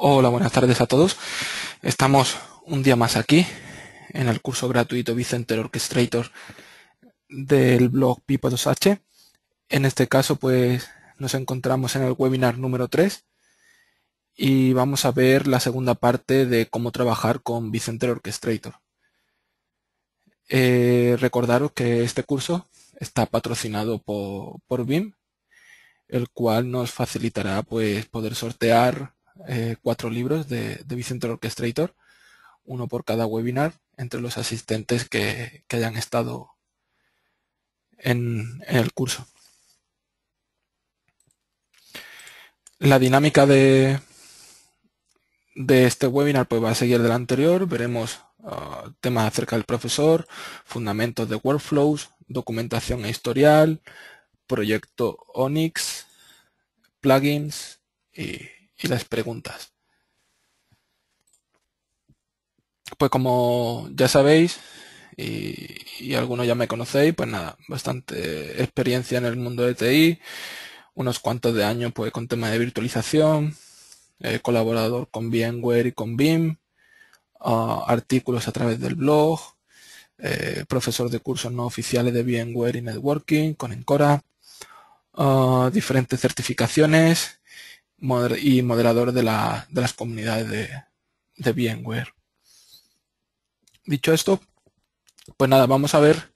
Hola, buenas tardes a todos. Estamos un día más aquí en el curso gratuito Vicenter Orchestrator del blog pipo 2 h En este caso, pues nos encontramos en el webinar número 3 y vamos a ver la segunda parte de cómo trabajar con Vicenter Orchestrator. Eh, recordaros que este curso está patrocinado por, por BIM, el cual nos facilitará pues poder sortear eh, cuatro libros de, Vicente Orchestrator, uno por cada webinar, entre los asistentes que, hayan estado en, el curso. La dinámica de, de este webinar pues, va a seguir del anterior. Veremos ah, temas acerca del profesor, fundamentos de workflows, documentación e historial, proyecto ONIX, plugins y y las preguntas. Pues como ya sabéis y, algunos ya me conocéis, pues nada, bastante experiencia en el mundo de TI, unos cuantos de años pues con temas de virtualización, colaborador con VMware y con BIM, ah, artículos a través del blog, eh, profesor de cursos no oficiales de VMware y networking con Encora, ah, diferentes certificaciones, y moderador de, las comunidades de, de VMware. Dicho esto, pues nada, vamos a ver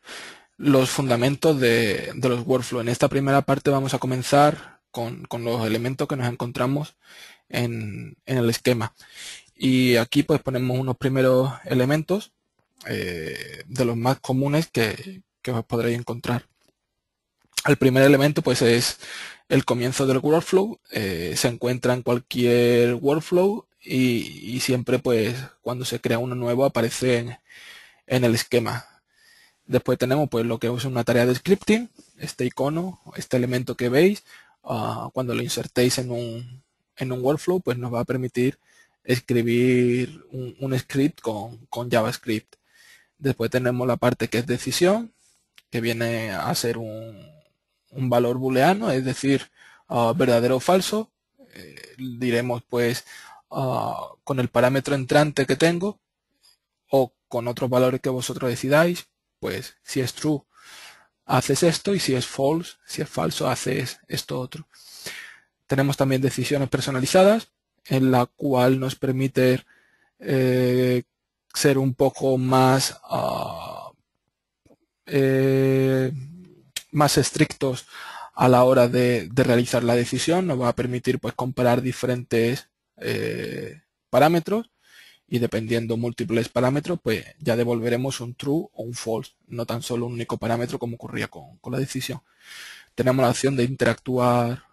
los fundamentos de, los workflows. En esta primera parte vamos a comenzar con, los elementos que nos encontramos en, el esquema. Y aquí pues ponemos unos primeros elementos eh, de los más comunes que, que os podréis encontrar. El primer elemento pues es el comienzo del workflow, eh, se encuentra en cualquier workflow y, siempre pues cuando se crea uno nuevo aparece en, el esquema. Después tenemos pues lo que es una tarea de scripting, este icono, este elemento que veis, ah, cuando lo insertéis en un, workflow pues nos va a permitir escribir un, script con, con JavaScript. Después tenemos la parte que es decisión, que viene a ser un, un valor booleano, es decir, ah, verdadero o falso. Eh, diremos pues ah, con el parámetro entrante que tengo o con otros valores que vosotros decidáis, pues si es true haces esto y si es false, si es falso haces esto otro. Tenemos también decisiones personalizadas en la cual nos permite eh, ser un poco más ah, eh, más estrictos a la hora de, realizar la decisión, nos va a permitir pues comparar diferentes eh, parámetros y dependiendo múltiples parámetros, pues ya devolveremos un true o un false, no tan solo un único parámetro como ocurría con, la decisión. Tenemos la opción de interactuar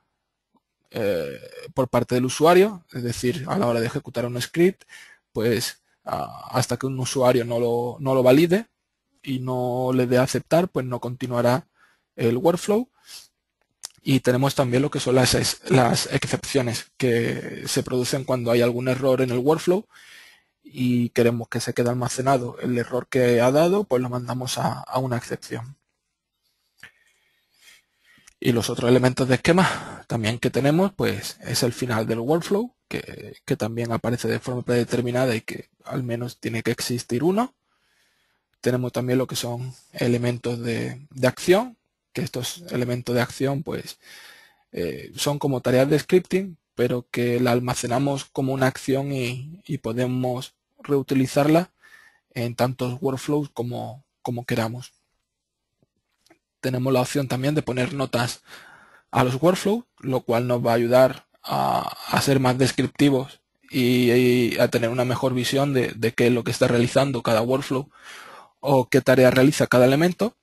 eh, por parte del usuario, es decir, a la hora de ejecutar un script, pues hasta que un usuario no lo, no lo valide y no le dé aceptar, pues no continuará el workflow. Y tenemos también lo que son las, las excepciones que se producen cuando hay algún error en el workflow y queremos que se quede almacenado el error que ha dado, pues lo mandamos a, una excepción. Y los otros elementos de esquema también que tenemos, pues es el final del workflow, que, también aparece de forma predeterminada y que al menos tiene que existir uno. Tenemos también lo que son elementos de, de acción, estos elementos de acción pues eh, son como tareas de scripting, pero que la almacenamos como una acción y, podemos reutilizarla en tantos workflows como, como queramos. Tenemos la opción también de poner notas a los workflows, lo cual nos va a ayudar a, ser más descriptivos y, a tener una mejor visión de, de, qué es lo que está realizando cada workflow o qué tarea realiza cada elemento.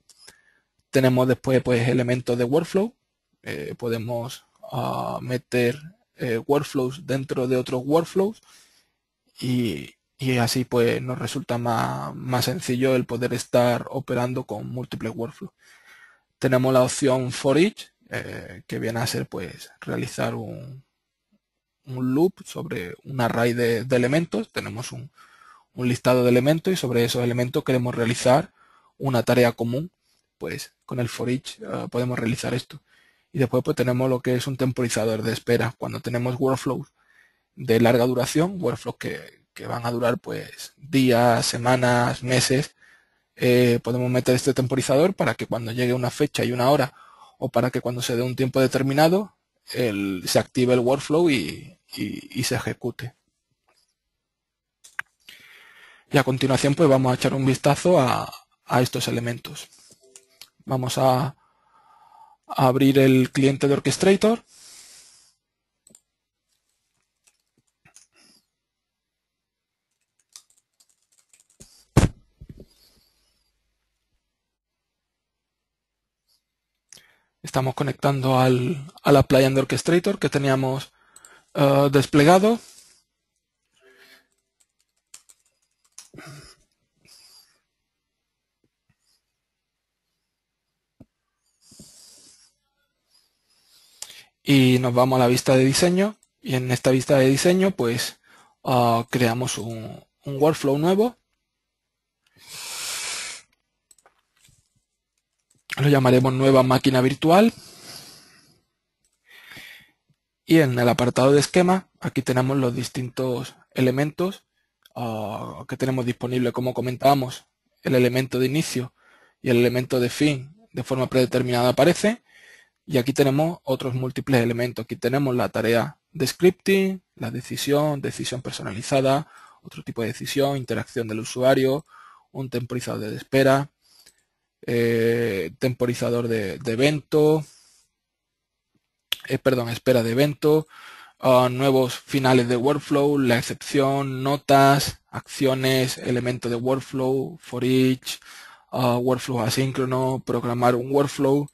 Tenemos después pues, elementos de workflow. Eh, podemos ah, meter eh, workflows dentro de otros workflows y, así pues nos resulta más, sencillo el poder estar operando con múltiples workflows. Tenemos la opción for each, eh, que viene a ser pues realizar un, loop sobre un array de, elementos. Tenemos un, listado de elementos y sobre esos elementos queremos realizar una tarea común. Pues con el for each podemos realizar esto. Y después pues tenemos lo que es un temporizador de espera. Cuando tenemos workflows de larga duración, workflows que, van a durar pues días, semanas, meses, eh, podemos meter este temporizador para que cuando llegue una fecha y una hora o para que cuando se dé un tiempo determinado se active el workflow y, se ejecute. Y a continuación pues vamos a echar un vistazo a estos elementos. Vamos a, abrir el cliente de Orchestrator. Estamos conectando al, a la de Orchestrator que teníamos eh, desplegado. y nos vamos a la vista de diseño y en esta vista de diseño pues ah, creamos un, workflow nuevo lo llamaremos nueva máquina virtual y en el apartado de esquema aquí tenemos los distintos elementos ah, que tenemos disponibles como comentábamos el elemento de inicio y el elemento de fin de forma predeterminada aparece y aquí tenemos otros múltiples elementos. Aquí tenemos la tarea de scripting, la decisión, decisión personalizada, otro tipo de decisión, interacción del usuario, un temporizador de espera, eh, temporizador de, evento, eh, perdón, espera de evento, ah, nuevos finales de workflow, la excepción, notas, acciones, elemento de workflow, for each, ah, workflow asíncrono, programar un workflow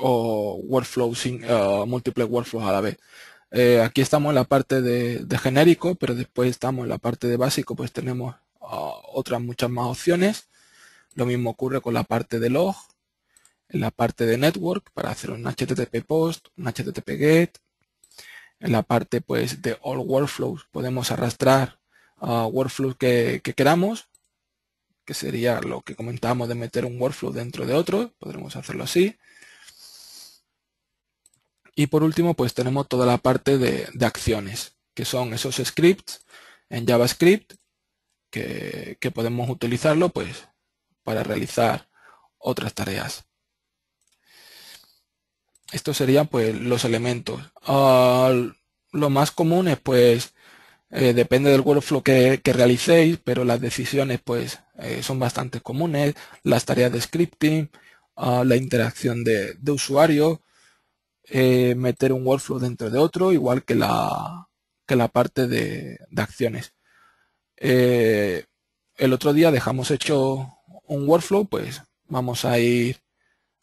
o workflows, eh, múltiples workflows a la vez. Eh, aquí estamos en la parte de, genérico, pero después estamos en la parte de básico, pues tenemos ah, otras muchas más opciones. Lo mismo ocurre con la parte de log, en la parte de network para hacer un HTTP post, un HTTP get. En la parte pues de all workflows podemos arrastrar ah, workflows que queramos, que sería lo que comentábamos de meter un workflow dentro de otro, podremos hacerlo así. Y por último, pues tenemos toda la parte de, acciones, que son esos scripts en JavaScript que, podemos utilizarlo pues, para realizar otras tareas. Estos serían pues los elementos. Ah, lo más común es pues eh, depende del workflow que, que, realicéis, pero las decisiones pues eh, son bastante comunes, las tareas de scripting, ah, la interacción de, de usuario, eh, meter un workflow dentro de otro, igual que la, que la parte de, acciones. Eh, el otro día dejamos hecho un workflow, pues vamos a ir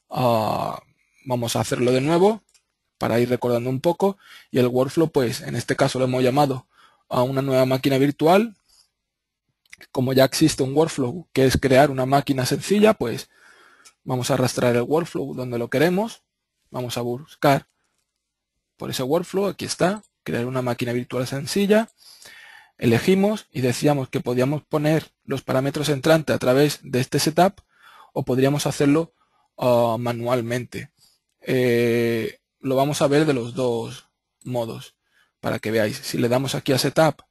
a, vamos a hacerlo de nuevo para ir recordando un poco y el workflow pues en este caso lo hemos llamado a una nueva máquina virtual como ya existe un workflow que es crear una máquina sencilla pues vamos a arrastrar el workflow donde lo queremos Vamos a buscar por ese workflow, aquí está, crear una máquina virtual sencilla. Elegimos y decíamos que podíamos poner los parámetros entrantes a través de este setup o podríamos hacerlo ah, manualmente. Eh, lo vamos a ver de los dos modos para que veáis. Si le damos aquí a setup,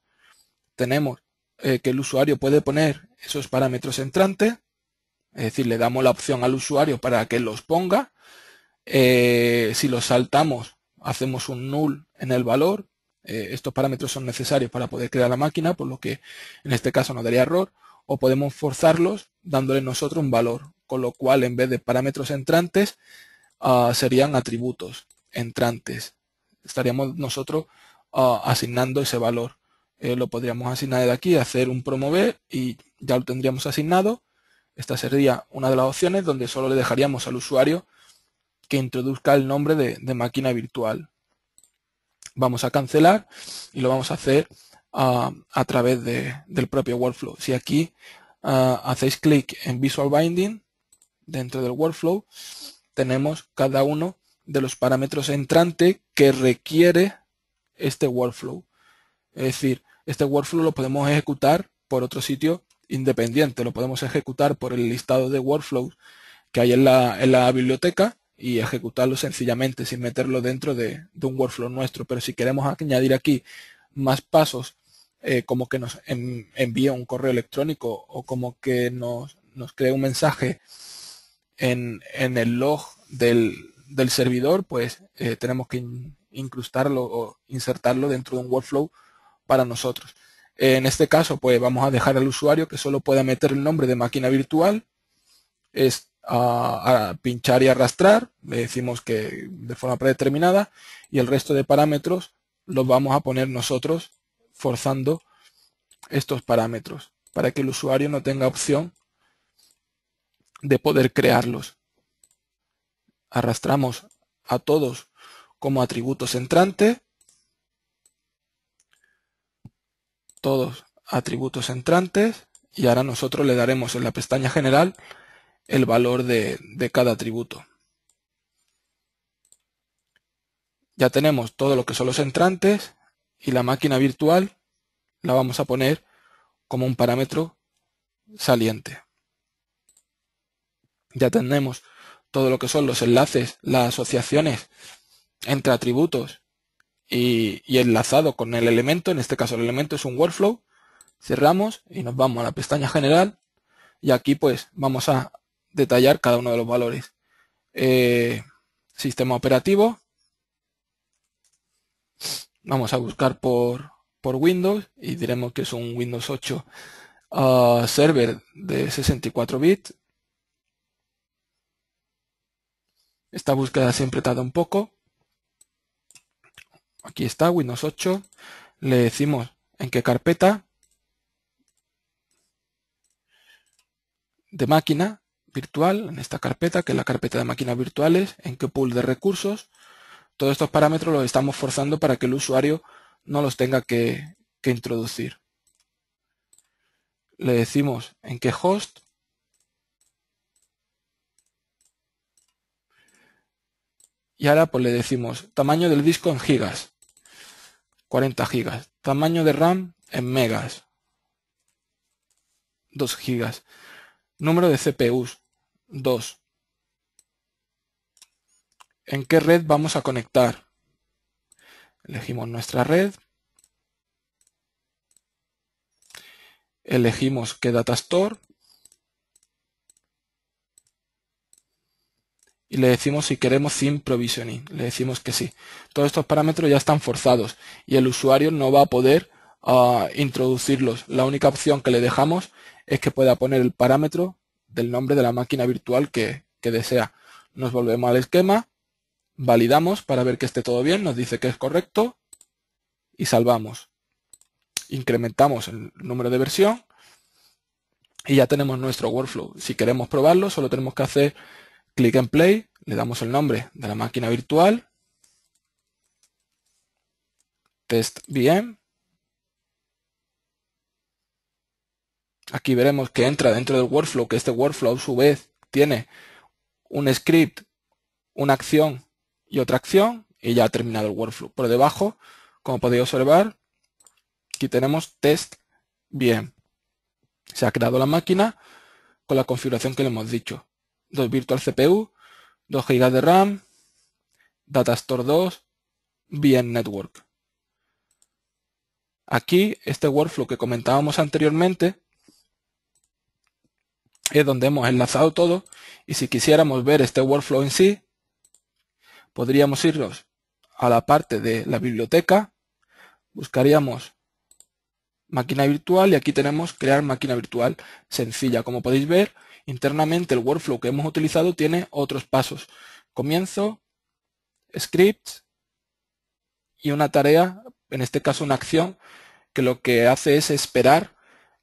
tenemos eh, que el usuario puede poner esos parámetros entrantes, es decir, le damos la opción al usuario para que los ponga eh, si los saltamos, hacemos un null en el valor. Eh, estos parámetros son necesarios para poder crear la máquina, por lo que en este caso nos daría error. O podemos forzarlos dándole nosotros un valor, con lo cual en vez de parámetros entrantes ah, serían atributos entrantes. Estaríamos nosotros ah, asignando ese valor. Eh, lo podríamos asignar de aquí, hacer un promover y ya lo tendríamos asignado. Esta sería una de las opciones donde solo le dejaríamos al usuario que introduzca el nombre de, máquina virtual. Vamos a cancelar y lo vamos a hacer ah, a través del propio workflow. Si aquí ah, hacéis clic en Visual Binding, dentro del workflow, tenemos cada uno de los parámetros entrante que requiere este workflow. Es decir, este workflow lo podemos ejecutar por otro sitio independiente, lo podemos ejecutar por el listado de workflows que hay en la biblioteca y ejecutarlo sencillamente sin meterlo dentro de, un workflow nuestro. Pero si queremos añadir aquí más pasos, eh, como que nos envíe un correo electrónico o como que nos, nos cree un mensaje en, en el log del, servidor, pues eh, tenemos que incrustarlo o insertarlo dentro de un workflow para nosotros. en este caso, pues vamos a dejar al usuario que solo pueda meter el nombre de máquina virtual, es a, pinchar y arrastrar, le decimos que de forma predeterminada, y el resto de parámetros los vamos a poner nosotros forzando estos parámetros para que el usuario no tenga opción de poder crearlos. Arrastramos a todos como atributos entrante, todos atributos entrantes, y ahora nosotros le daremos en la pestaña general el valor de, cada atributo. Ya tenemos todo lo que son los entrantes y la máquina virtual la vamos a poner como un parámetro saliente. Ya tenemos todo lo que son los enlaces, las asociaciones entre atributos y, enlazado con el elemento, en este caso el elemento es un workflow, cerramos y nos vamos a la pestaña general y aquí pues vamos a detallar cada uno de los valores. Eh, sistema operativo. Vamos a buscar por, por Windows y diremos que es un Windows 8 ah, server de 64 bits. Esta búsqueda siempre tarda un poco. Aquí está Windows 8. Le decimos en qué carpeta de máquina virtual, en esta carpeta, que es la carpeta de máquinas virtuales, en qué pool de recursos. Todos estos parámetros los estamos forzando para que el usuario no los tenga que, introducir. Le decimos en qué host. Y ahora pues le decimos tamaño del disco en gigas. 40 gigas. Tamaño de RAM en megas. 2 gigas. Número de CPUs. 2. ¿En qué red vamos a conectar? Elegimos nuestra red. Elegimos qué data y le decimos si queremos sin provisioning. Le decimos que sí. Todos estos parámetros ya están forzados y el usuario no va a poder ah, introducirlos. La única opción que le dejamos es que pueda poner el parámetro del nombre de la máquina virtual que, desea. Nos volvemos al esquema, validamos para ver que esté todo bien, nos dice que es correcto y salvamos. Incrementamos el número de versión y ya tenemos nuestro workflow. Si queremos probarlo, solo tenemos que hacer clic en play, le damos el nombre de la máquina virtual, test VM Aquí veremos que entra dentro del workflow, que este workflow a su vez tiene un script, una acción y otra acción y ya ha terminado el workflow. Por debajo, como podéis observar, aquí tenemos test bien. Se ha creado la máquina con la configuración que le hemos dicho. 2 virtual CPU, 2 GB de RAM, Datastore 2, bien Network. Aquí, este workflow que comentábamos anteriormente, es donde hemos enlazado todo y si quisiéramos ver este workflow en sí, podríamos irnos a la parte de la biblioteca, buscaríamos máquina virtual y aquí tenemos crear máquina virtual sencilla. Como podéis ver, internamente el workflow que hemos utilizado tiene otros pasos. Comienzo, scripts y una tarea, en este caso una acción, que lo que hace es esperar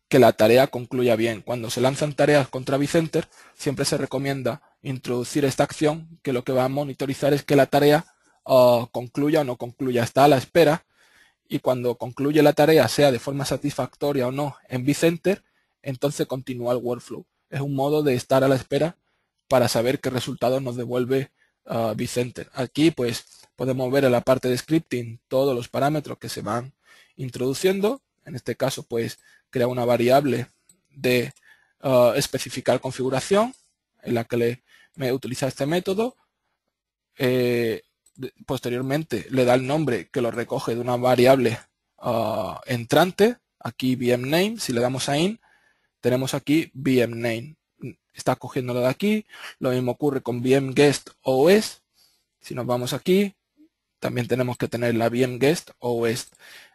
que la tarea concluya bien. Cuando se lanzan tareas contra Vicenter, siempre se recomienda introducir esta acción que lo que va a monitorizar es que la tarea ah, concluya o no concluya. Está a la espera y cuando concluye la tarea, sea de forma satisfactoria o no en Vicenter, entonces continúa el workflow. Es un modo de estar a la espera para saber qué resultado nos devuelve ah, Vicenter. Aquí pues podemos ver en la parte de scripting todos los parámetros que se van introduciendo. En este caso pues crea una variable de uh, especificar configuración en la que le, me utiliza este método. Eh, posteriormente le da el nombre que lo recoge de una variable uh, entrante, aquí name, si le damos a in, tenemos aquí name Está cogiéndolo de aquí, lo mismo ocurre con vmGuest OS, si nos vamos aquí, también tenemos que tener la guest OS.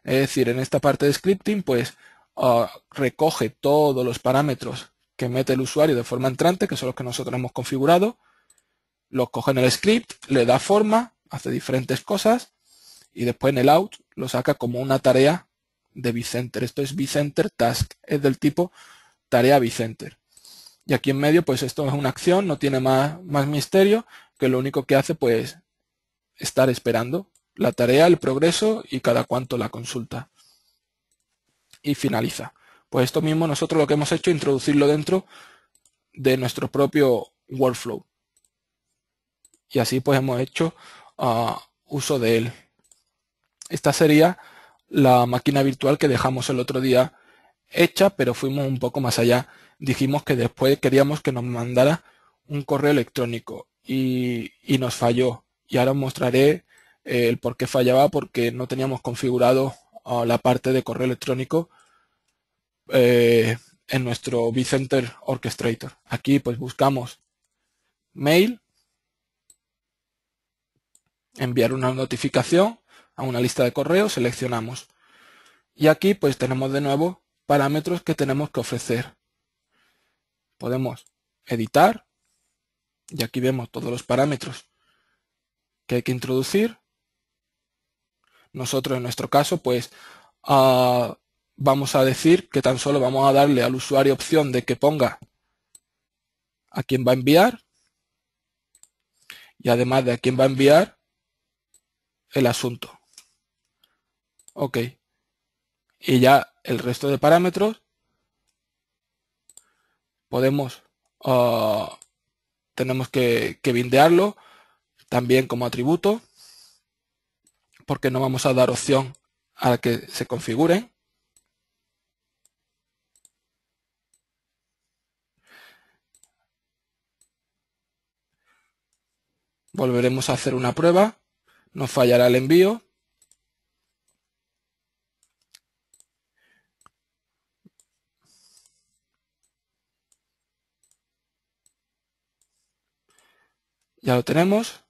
Es decir, en esta parte de scripting, pues recoge todos los parámetros que mete el usuario de forma entrante, que son los que nosotros hemos configurado, los coge en el script, le da forma, hace diferentes cosas y después en el out lo saca como una tarea de vCenter. Esto es Vicenter task, es del tipo tarea vCenter. Y aquí en medio, pues esto es una acción, no tiene más, más misterio, que lo único que hace, pues, estar esperando la tarea, el progreso y cada cuánto la consulta y finaliza. Pues esto mismo nosotros lo que hemos hecho es introducirlo dentro de nuestro propio workflow. Y así pues hemos hecho uh, uso de él. Esta sería la máquina virtual que dejamos el otro día hecha, pero fuimos un poco más allá. Dijimos que después queríamos que nos mandara un correo electrónico y, nos falló. Y ahora os mostraré eh, el por qué fallaba, porque no teníamos configurado uh, la parte de correo electrónico eh, en nuestro vCenter Orchestrator. Aquí pues buscamos mail, enviar una notificación a una lista de correos, seleccionamos. Y aquí pues tenemos de nuevo parámetros que tenemos que ofrecer. Podemos editar y aquí vemos todos los parámetros que hay que introducir. Nosotros en nuestro caso pues ah, vamos a decir que tan solo vamos a darle al usuario opción de que ponga a quién va a enviar y además de a quién va a enviar el asunto. Ok. Y ya el resto de parámetros podemos, ah, tenemos que, que bindearlo también como atributo porque no vamos a dar opción a que se configuren. Volveremos a hacer una prueba. Nos fallará el envío. Ya lo tenemos.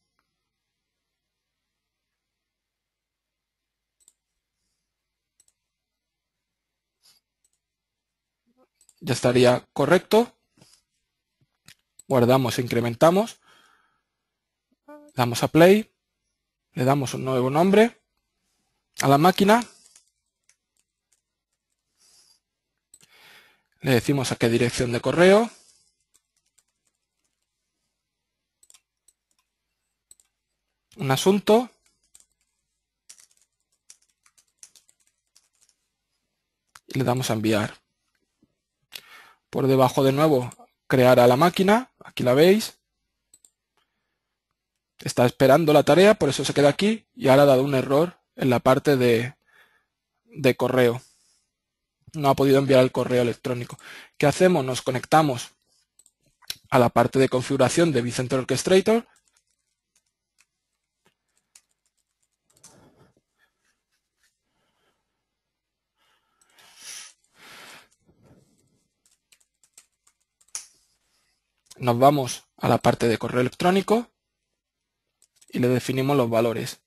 Ya estaría correcto. Guardamos e incrementamos. Damos a play, le damos un nuevo nombre a la máquina, le decimos a qué dirección de correo, un asunto, y le damos a enviar. Por debajo de nuevo, crear a la máquina, aquí la veis, está esperando la tarea, por eso se queda aquí y ahora ha dado un error en la parte de, correo. No ha podido enviar el correo electrónico. ¿Qué hacemos? Nos conectamos a la parte de configuración de vCenter Orchestrator. Nos vamos a la parte de correo electrónico y le definimos los valores.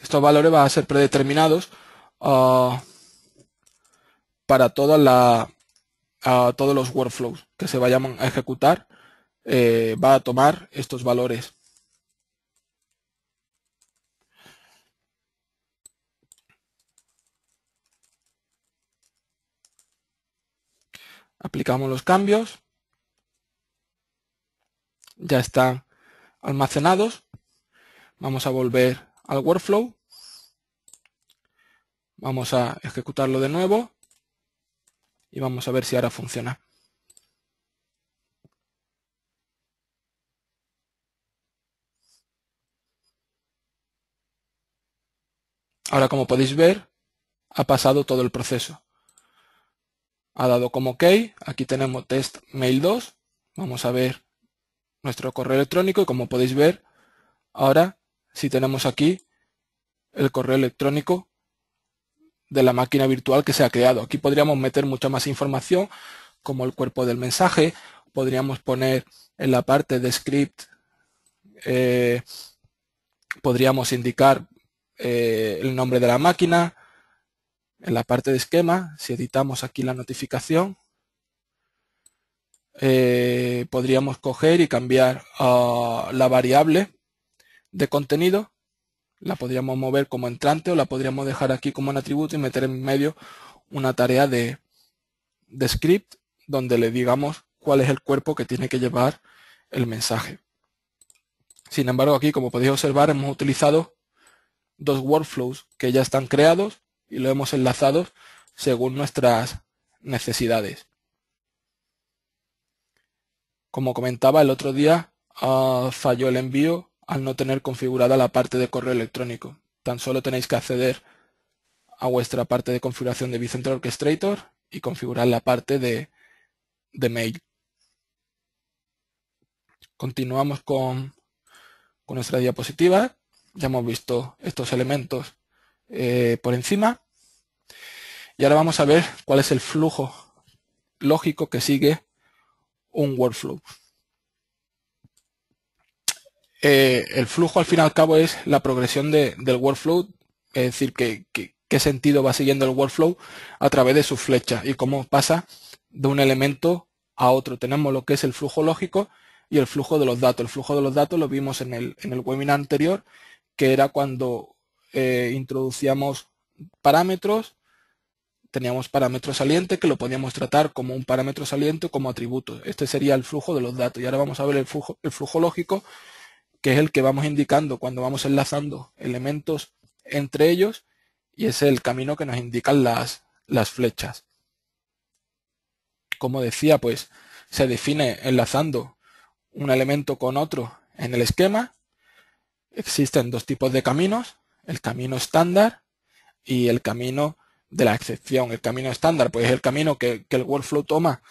Estos valores van a ser predeterminados ah, para toda la, todos los workflows que se vayan a ejecutar. Eh, va a tomar estos valores. Aplicamos los cambios ya están almacenados. Vamos a volver al workflow. Vamos a ejecutarlo de nuevo y vamos a ver si ahora funciona. Ahora, como podéis ver, ha pasado todo el proceso. Ha dado como OK. Aquí tenemos test mail 2. Vamos a ver nuestro correo electrónico y como podéis ver, ahora si tenemos aquí el correo electrónico de la máquina virtual que se ha creado. Aquí podríamos meter mucha más información, como el cuerpo del mensaje, podríamos poner en la parte de script, eh, podríamos indicar eh, el nombre de la máquina, en la parte de esquema, si editamos aquí la notificación, eh, podríamos coger y cambiar ah, la variable de contenido. La podríamos mover como entrante o la podríamos dejar aquí como un atributo y meter en medio una tarea de, de script donde le digamos cuál es el cuerpo que tiene que llevar el mensaje. Sin embargo, aquí, como podéis observar, hemos utilizado dos workflows que ya están creados y lo hemos enlazado según nuestras necesidades. Como comentaba el otro día, ah, falló el envío al no tener configurada la parte de correo electrónico. Tan solo tenéis que acceder a vuestra parte de configuración de vCenter Orchestrator y configurar la parte de, mail. Continuamos con, nuestra diapositiva. Ya hemos visto estos elementos eh, por encima. Y ahora vamos a ver cuál es el flujo lógico que sigue un workflow. Eh, el flujo al fin y al cabo es la progresión de, del workflow, es decir, qué sentido va siguiendo el workflow a través de su flecha y cómo pasa de un elemento a otro. Tenemos lo que es el flujo lógico y el flujo de los datos. El flujo de los datos lo vimos en el, en el webinar anterior, que era cuando eh, introducíamos parámetros teníamos parámetro saliente que lo podíamos tratar como un parámetro saliente o como atributo. Este sería el flujo de los datos. Y ahora vamos a ver el flujo, lógico, que es el que vamos indicando cuando vamos enlazando elementos entre ellos y es el camino que nos indican las, las flechas. Como decía, pues se define enlazando un elemento con otro en el esquema. Existen dos tipos de caminos, el camino estándar y el camino de la excepción. El camino estándar, pues es el camino que, el workflow toma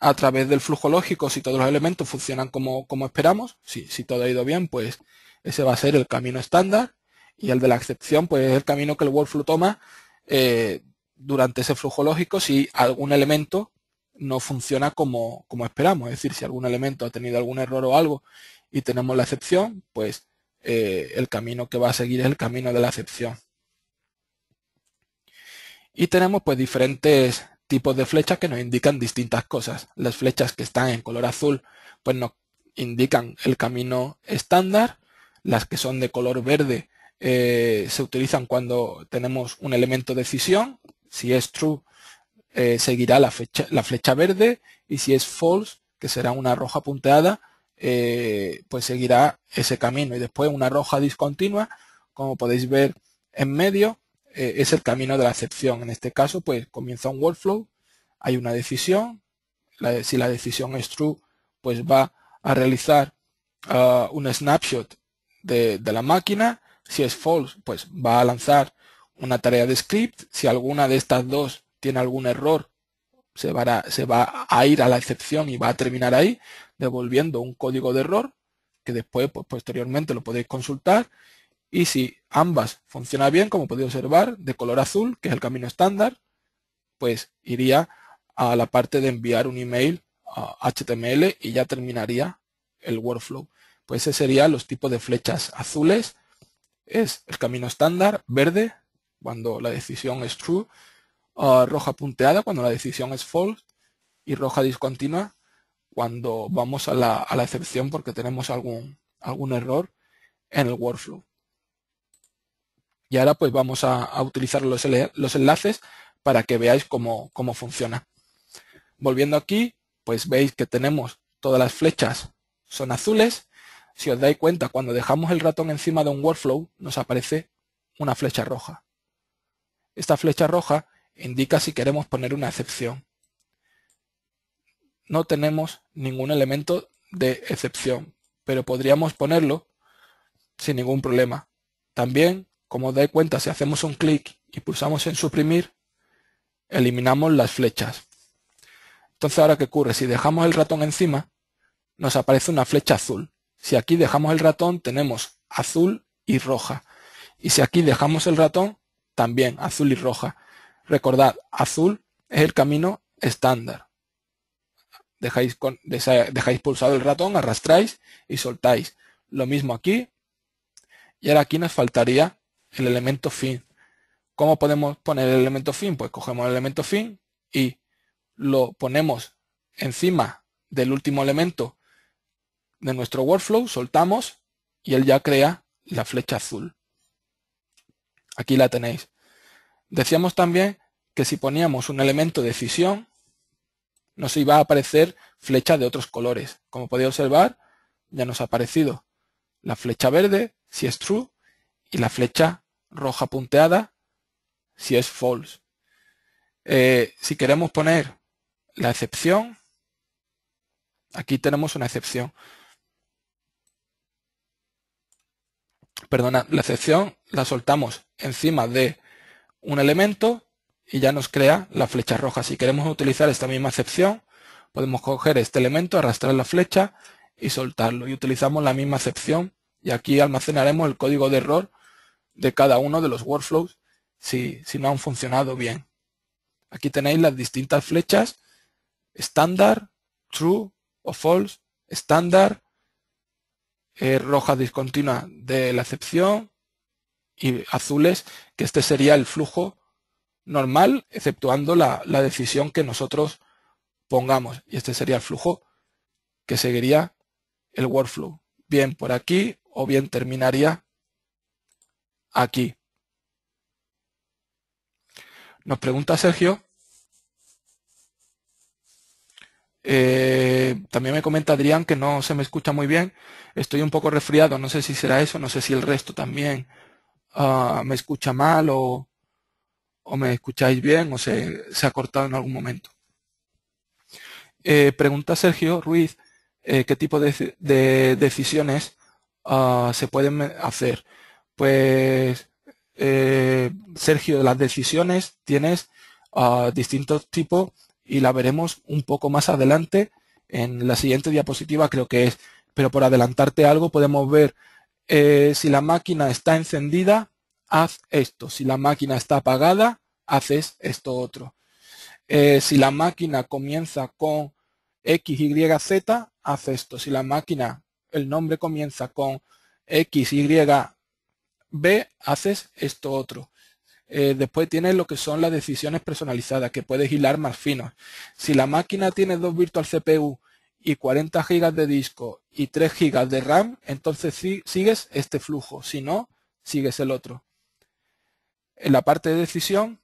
a través del flujo lógico, si todos los elementos funcionan como, como esperamos, si, si, todo ha ido bien, pues ese va a ser el camino estándar y el de la excepción, pues es el camino que el workflow toma eh, durante ese flujo lógico si algún elemento no funciona como, como, esperamos. Es decir, si algún elemento ha tenido algún error o algo y tenemos la excepción, pues eh, el camino que va a seguir es el camino de la excepción. Y tenemos pues diferentes tipos de flechas que nos indican distintas cosas. Las flechas que están en color azul pues nos indican el camino estándar, las que son de color verde eh, se utilizan cuando tenemos un elemento de decisión, si es true eh, seguirá la, la, flecha verde y si es false, que será una roja punteada, eh, pues seguirá ese camino. Y después una roja discontinua, como podéis ver en medio, eh, es el camino de la excepción. En este caso, pues comienza un workflow, hay una decisión, si la decisión es true, pues va a realizar uh, un snapshot de, la máquina, si es false, pues va a lanzar una tarea de script, si alguna de estas dos tiene algún error, se va a, ir a la excepción y va a terminar ahí, devolviendo un código de error, que después, pues, posteriormente lo podéis consultar, y si ambas funcionan bien, como podéis observar, de color azul, que es el camino estándar, pues iría a la parte de enviar un email a HTML y ya terminaría el workflow. Pues ese sería los tipos de flechas azules. Es el camino estándar, verde, cuando la decisión es true, ah, roja punteada, cuando la decisión es false, y roja discontinua, cuando vamos a la, excepción porque tenemos algún error en el workflow. Y ahora pues vamos a, utilizar los, enlaces para que veáis cómo, cómo funciona. Volviendo aquí, pues veis que tenemos todas las flechas son azules. Si os dais cuenta, cuando dejamos el ratón encima de un workflow, nos aparece una flecha roja. Esta flecha roja indica si queremos poner una excepción. No tenemos ningún elemento de excepción, pero podríamos ponerlo sin ningún problema. También como os dais cuenta, si hacemos un clic y pulsamos en suprimir, eliminamos las flechas. Entonces, ¿ahora qué ocurre? Si dejamos el ratón encima, nos aparece una flecha azul. Si aquí dejamos el ratón, tenemos azul y roja. Y si aquí dejamos el ratón, también azul y roja. Recordad, azul es el camino estándar. Dejáis, pulsado el ratón, arrastráis y soltáis. Lo mismo aquí. Y ahora aquí nos faltaría el elemento fin. ¿Cómo podemos poner el elemento fin? Pues cogemos el elemento fin y lo ponemos encima del último elemento de nuestro workflow, soltamos y él ya crea la flecha azul. Aquí la tenéis. Decíamos también que si poníamos un elemento de decisión, nos iba a aparecer flecha de otros colores. Como podéis observar, ya nos ha aparecido la flecha verde, si es true, y la flecha roja punteada si es false. Eh, si queremos poner la excepción, aquí tenemos una excepción. Perdona, la excepción la soltamos encima de un elemento y ya nos crea la flecha roja. Si queremos utilizar esta misma excepción, podemos coger este elemento, arrastrar la flecha y soltarlo. Y utilizamos la misma excepción y aquí almacenaremos el código de error de cada uno de los workflows si, no han funcionado bien. Aquí tenéis las distintas flechas, estándar, true o false, estándar, eh, roja discontinua de la excepción y azules, que este sería el flujo normal, exceptuando la, la decisión que nosotros pongamos. Y este sería el flujo que seguiría el workflow. Bien por aquí o bien terminaría aquí. Nos pregunta Sergio. Eh, también me comenta Adrián que no se me escucha muy bien. Estoy un poco resfriado, no sé si será eso, no sé si el resto también ah, me escucha mal o, o, me escucháis bien o se, se, ha cortado en algún momento. Eh, pregunta Sergio Ruiz eh, qué tipo de, decisiones ah, se pueden hacer pues, eh, Sergio, las decisiones tienes ah, distintos tipos y la veremos un poco más adelante en la siguiente diapositiva, creo que es. Pero por adelantarte algo, podemos ver eh, si la máquina está encendida, haz esto. Si la máquina está apagada, haces esto otro. Eh, si la máquina comienza con X, Y, Z, haz esto. Si la máquina, el nombre comienza con X, Y, B, haces esto otro. Eh, después tienes lo que son las decisiones personalizadas, que puedes hilar más fino. Si la máquina tiene dos virtual CPU y 40 GB de disco y 3 GB de RAM, entonces sigues este flujo. Si no, sigues el otro. En la parte de decisión,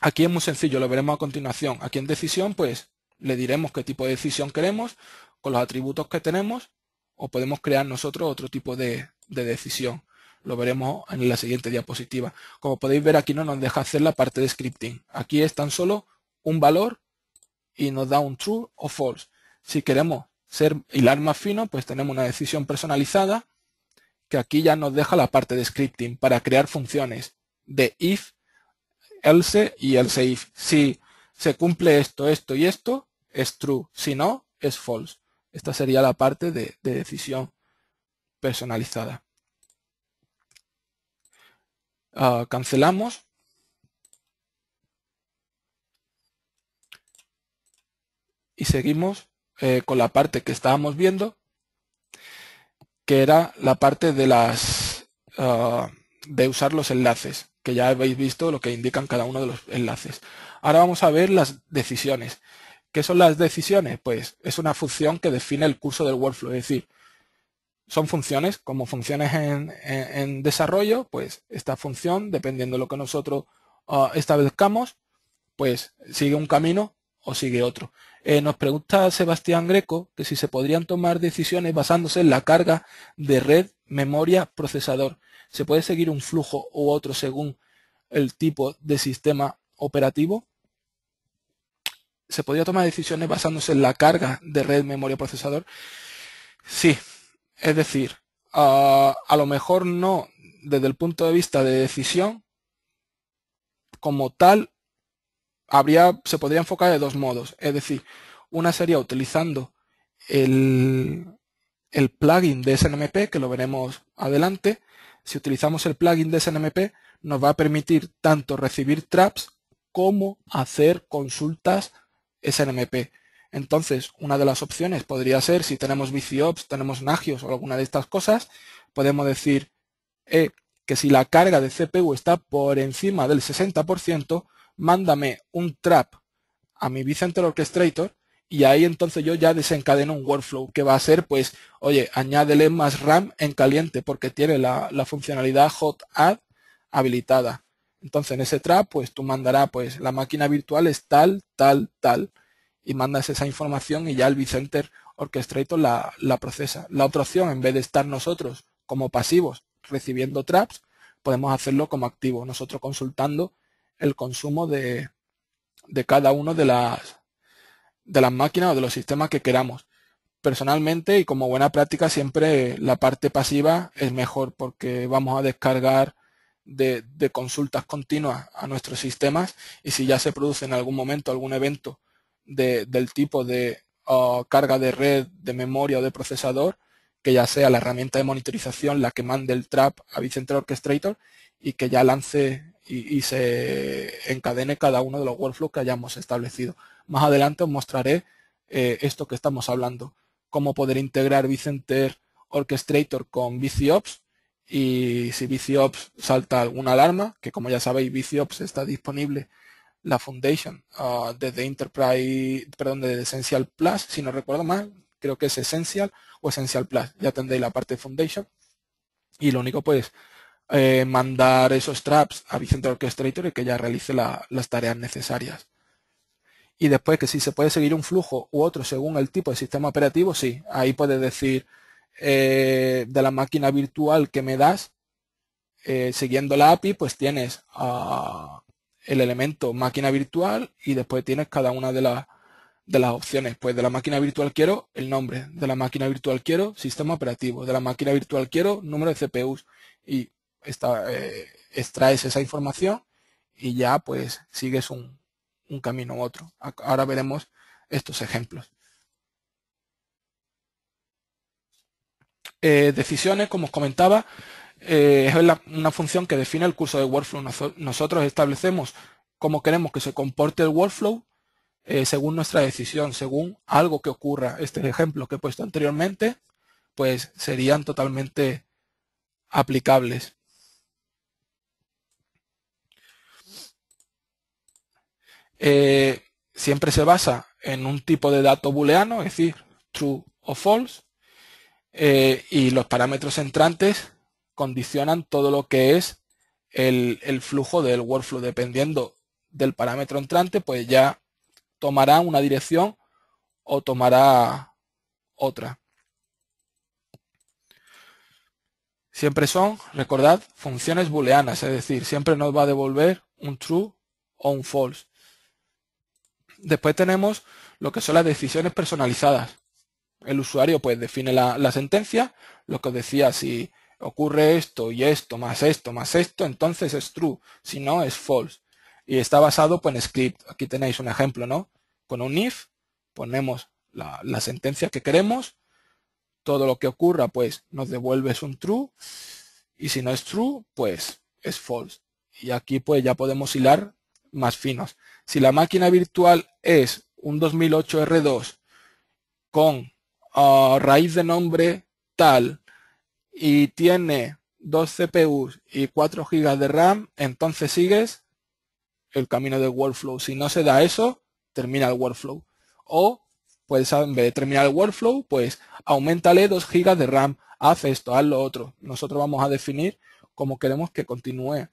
aquí es muy sencillo, lo veremos a continuación. Aquí en decisión, pues le diremos qué tipo de decisión queremos, con los atributos que tenemos, o podemos crear nosotros otro tipo de decisión lo veremos en la siguiente diapositiva. Como podéis ver aquí no nos deja hacer la parte de scripting. Aquí es tan solo un valor y nos da un true o false. Si queremos ser hilar más fino, pues tenemos una decisión personalizada que aquí ya nos deja la parte de scripting para crear funciones de if, else y else if. Si se cumple esto, esto y esto, es true. Si no, es false. Esta sería la parte de decisión personalizada. Ah, cancelamos. Y seguimos eh, con la parte que estábamos viendo, que era la parte de las ah, de usar los enlaces, que ya habéis visto lo que indican cada uno de los enlaces. Ahora vamos a ver las decisiones. ¿Qué son las decisiones? Pues es una función que define el curso del workflow, es decir, son funciones, como funciones en, desarrollo, pues esta función, dependiendo de lo que nosotros ah, establezcamos, pues sigue un camino o sigue otro. Eh, nos pregunta Sebastián Greco que si se podrían tomar decisiones basándose en la carga de red, memoria, procesador. ¿Se puede seguir un flujo u otro según el tipo de sistema operativo? ¿Se podría tomar decisiones basándose en la carga de red, memoria, procesador? Sí, es decir, ah, a lo mejor no desde el punto de vista de decisión, como tal, habría, se podría enfocar de dos modos. Es decir, una sería utilizando el plugin de SNMP, que lo veremos adelante. Si utilizamos el plugin de SNMP, nos va a permitir tanto recibir traps como hacer consultas SNMP. Entonces, una de las opciones podría ser, si tenemos VCOps, tenemos Nagios o alguna de estas cosas, podemos decir eh, que si la carga de CPU está por encima del 60%, mándame un trap a mi vCenter Orchestrator y ahí entonces yo ya desencadeno un workflow que va a ser, pues, oye, añádele más RAM en caliente porque tiene la, funcionalidad hot add habilitada. Entonces en ese trap, pues tú mandará, pues la máquina virtual es tal, tal, tal y mandas esa información y ya el Bicenter Orchestrator la, procesa. La otra opción, en vez de estar nosotros como pasivos recibiendo traps, podemos hacerlo como activos nosotros consultando el consumo de, cada uno de las, de las máquinas o de los sistemas que queramos. Personalmente y como buena práctica siempre la parte pasiva es mejor porque vamos a descargar de, de consultas continuas a nuestros sistemas y si ya se produce en algún momento algún evento del tipo de uh, carga de red, de memoria o de procesador, que ya sea la herramienta de monitorización la que mande el trap a Vicenter Orchestrator y que ya lance y, se encadene cada uno de los workflows que hayamos establecido. Más adelante os mostraré eh, esto que estamos hablando, cómo poder integrar Vicenter Orchestrator con VCOps y si VCOps salta alguna alarma, que como ya sabéis VCOps está disponible la Foundation desde ah, Enterprise, perdón, desde Essential Plus, si no recuerdo mal, creo que es Essential o Essential Plus. Ya tendréis la parte de Foundation. Y lo único, pues, eh, mandar esos traps a Vicente Orchestrator y que ya realice las tareas necesarias. Y después que si se puede seguir un flujo u otro según el tipo de sistema operativo, sí. Ahí puedes decir eh, de la máquina virtual que me das, eh, siguiendo la API, pues tienes a ah, el elemento máquina virtual y después tienes cada una de las, de las opciones. Pues de la máquina virtual quiero el nombre, de la máquina virtual quiero sistema operativo, de la máquina virtual quiero número de CPUs y eh, extraes esa información y ya pues sigues un, camino u otro. Ahora veremos estos ejemplos. Eh, decisiones, como os comentaba, eh, es una función que define el curso de workflow. nosotros establecemos cómo queremos que se comporte el workflow eh, según nuestra decisión, según algo que ocurra. Este ejemplo que he puesto anteriormente, pues serían totalmente aplicables. Eh, siempre se basa en un tipo de dato booleano, es decir, true o false, y los parámetros entrantes condicionan todo lo que es el, flujo del workflow. Dependiendo del parámetro entrante, pues ya tomará una dirección o tomará otra. Siempre son, recordad, funciones booleanas, es decir, siempre nos va a devolver un true o un false. Después tenemos lo que son las decisiones personalizadas. El usuario pues define la, la sentencia, lo que os decía, si ocurre esto y esto, más esto, más esto, entonces es true, si no es false. Y está basado pues, en script. Aquí tenéis un ejemplo, ¿no? Con un if ponemos la, sentencia que queremos, todo lo que ocurra pues nos devuelve un true y si no es true pues es false. Y aquí pues ya podemos hilar más finos. Si la máquina virtual es un 2008 R2 con ah, raíz de nombre tal y tiene dos CPUs y 4 gigas de RAM, entonces sigues el camino del workflow. Si no se da eso, termina el workflow. O puedes, en vez de terminar el workflow, pues aumentale 2 gigas de RAM, haz esto, haz lo otro. Nosotros vamos a definir cómo queremos que continúe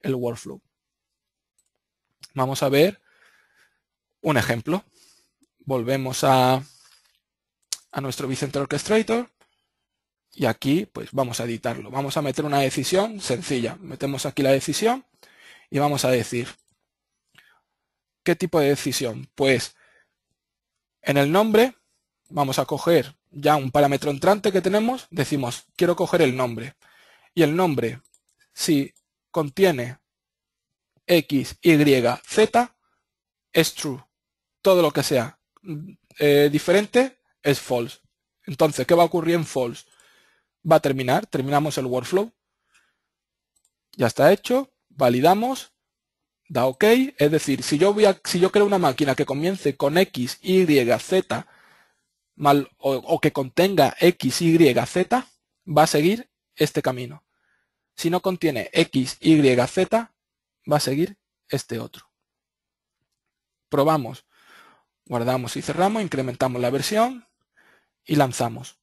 el workflow. Vamos a ver un ejemplo. Volvemos a, nuestro Vicente Orchestrator y aquí, pues vamos a editarlo. Vamos a meter una decisión sencilla. Metemos aquí la decisión y vamos a decir, ¿qué tipo de decisión? Pues en el nombre vamos a coger ya un parámetro entrante que tenemos, decimos, quiero coger el nombre. Y el nombre, si contiene X, Y, Z, es true. Todo lo que sea mm, eh, diferente es false. Entonces, ¿qué va a ocurrir en false? va a terminar, terminamos el workflow. Ya está hecho, validamos, da OK. Es decir, si yo, voy si yo creo una máquina que comience con X, Y, Z, o que contenga X, Y, Z, va a seguir este camino. Si no contiene X, Y, Z, va a seguir este otro. Probamos. Guardamos y cerramos, incrementamos la versión y lanzamos.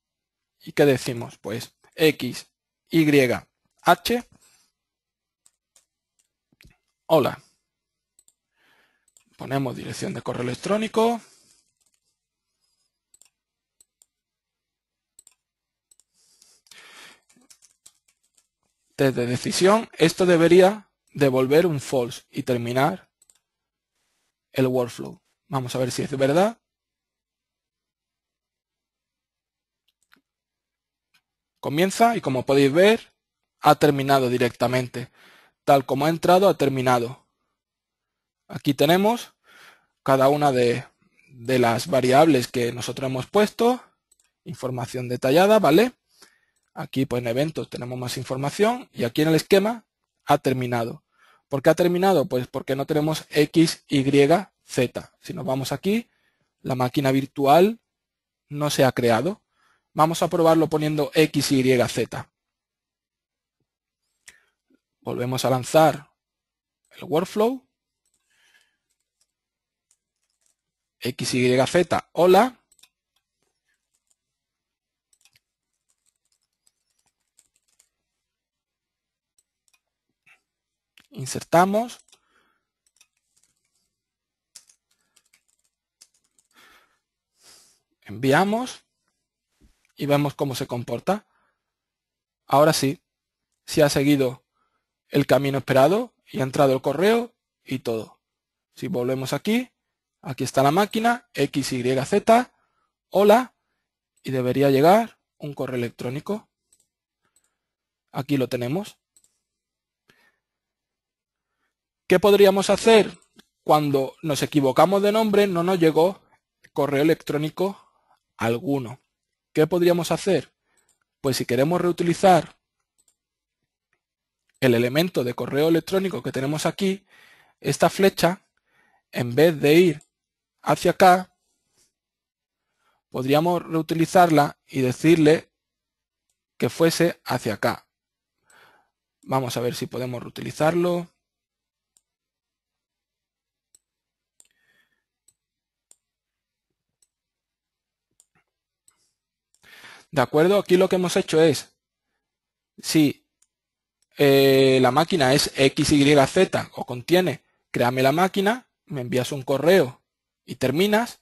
¿Y qué decimos? Pues X, Y, H. Hola. Ponemos dirección de correo electrónico. Test de decisión. Esto debería devolver un false y terminar el workflow. Vamos a ver si es verdad. Comienza y como podéis ver, ha terminado directamente. Tal como ha entrado, ha terminado. Aquí tenemos cada una de, las variables que nosotros hemos puesto. Información detallada, ¿vale? Aquí pues en eventos tenemos más información y aquí en el esquema ha terminado. ¿Por qué ha terminado? Pues porque no tenemos X, Y, Z. Si nos vamos aquí, la máquina virtual no se ha creado. Vamos a probarlo poniendo X, Y, Z. Volvemos a lanzar el workflow. X, Y, Z, hola. Insertamos. Enviamos y vemos cómo se comporta. Ahora sí, si ha seguido el camino esperado y ha entrado el correo y todo. Si volvemos aquí, aquí está la máquina, XYZ, hola, y debería llegar un correo electrónico. Aquí lo tenemos. ¿Qué podríamos hacer cuando nos equivocamos de nombre? No nos llegó correo electrónico alguno. ¿Qué podríamos hacer? Pues si queremos reutilizar el elemento de correo electrónico que tenemos aquí, esta flecha, en vez de ir hacia acá, podríamos reutilizarla y decirle que fuese hacia acá. Vamos a ver si podemos reutilizarlo. ¿De acuerdo? Aquí lo que hemos hecho es, si eh, la máquina es XYZ o contiene, créame la máquina, me envías un correo y terminas.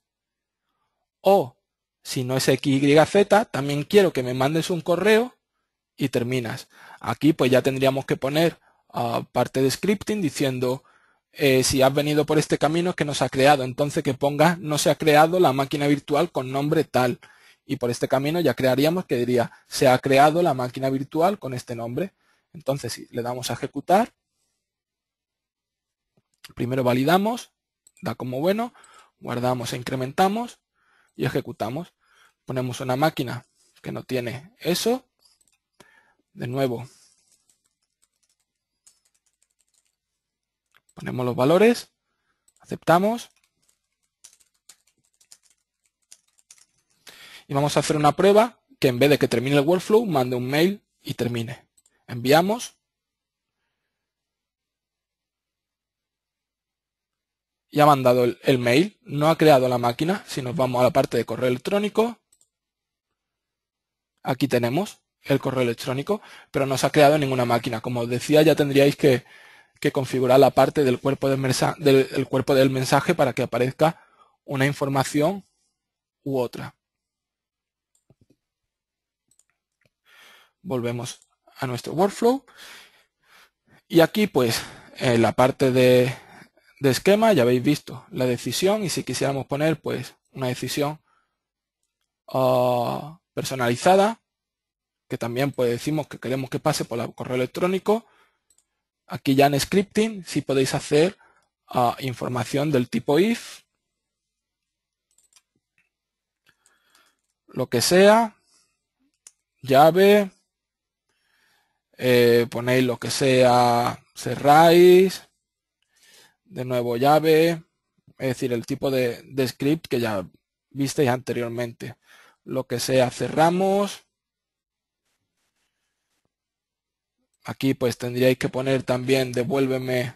O si no es XYZ, también quiero que me mandes un correo y terminas. Aquí pues ya tendríamos que poner ah, parte de scripting diciendo eh, si has venido por este camino que nos ha creado. Entonces que ponga no se ha creado la máquina virtual con nombre tal y por este camino ya crearíamos que diría, se ha creado la máquina virtual con este nombre. Entonces, si le damos a ejecutar, primero validamos, da como bueno, guardamos e incrementamos y ejecutamos. Ponemos una máquina que no tiene eso. De nuevo, ponemos los valores, aceptamos y vamos a hacer una prueba que en vez de que termine el workflow, mande un mail y termine. Enviamos. Y ha mandado el, mail, no ha creado la máquina. Si nos vamos a la parte de correo electrónico, aquí tenemos el correo electrónico, pero no se ha creado ninguna máquina. Como os decía, ya tendríais que, configurar la parte del cuerpo del, cuerpo del mensaje para que aparezca una información u otra. volvemos a nuestro workflow. Y aquí pues en eh, la parte de, esquema ya habéis visto la decisión y si quisiéramos poner pues una decisión ah, personalizada que también pues decimos que queremos que pase por el correo electrónico. Aquí ya en scripting si podéis hacer ah, información del tipo if, lo que sea, llave, eh, ponéis lo que sea, cerráis, de nuevo llave, es decir, el tipo de, script que ya visteis anteriormente. Lo que sea, cerramos. Aquí pues tendríais que poner también devuélveme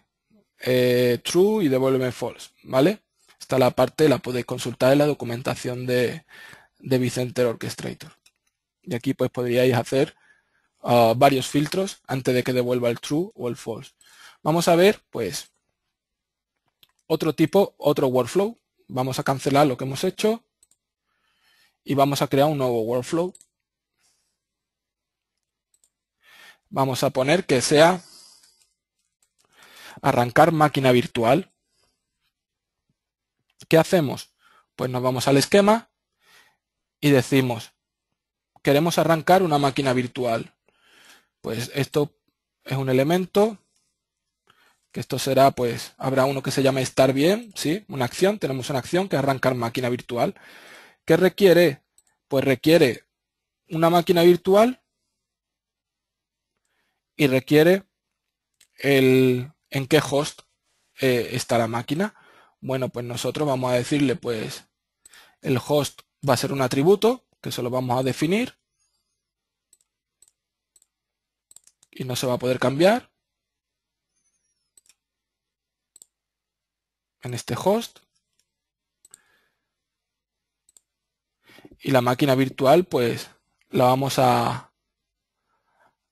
eh, true y devuélveme false, ¿vale? Esta la parte la podéis consultar en la documentación de, de Orchestrator. Y aquí pues podríais hacer Ah, varios filtros antes de que devuelva el true o el false. Vamos a ver, pues, otro tipo, otro workflow. Vamos a cancelar lo que hemos hecho y vamos a crear un nuevo workflow. Vamos a poner que sea arrancar máquina virtual. ¿Qué hacemos? Pues nos vamos al esquema y decimos, queremos arrancar una máquina virtual pues esto es un elemento, que esto será, pues, habrá uno que se llame estar bien, ¿sí? Una acción, tenemos una acción que es arrancar máquina virtual. ¿Qué requiere? Pues requiere una máquina virtual y requiere el en qué host eh, está la máquina. Bueno, pues nosotros vamos a decirle, pues, el host va a ser un atributo que se lo vamos a definir y no se va a poder cambiar en este host. Y la máquina virtual, pues la vamos a,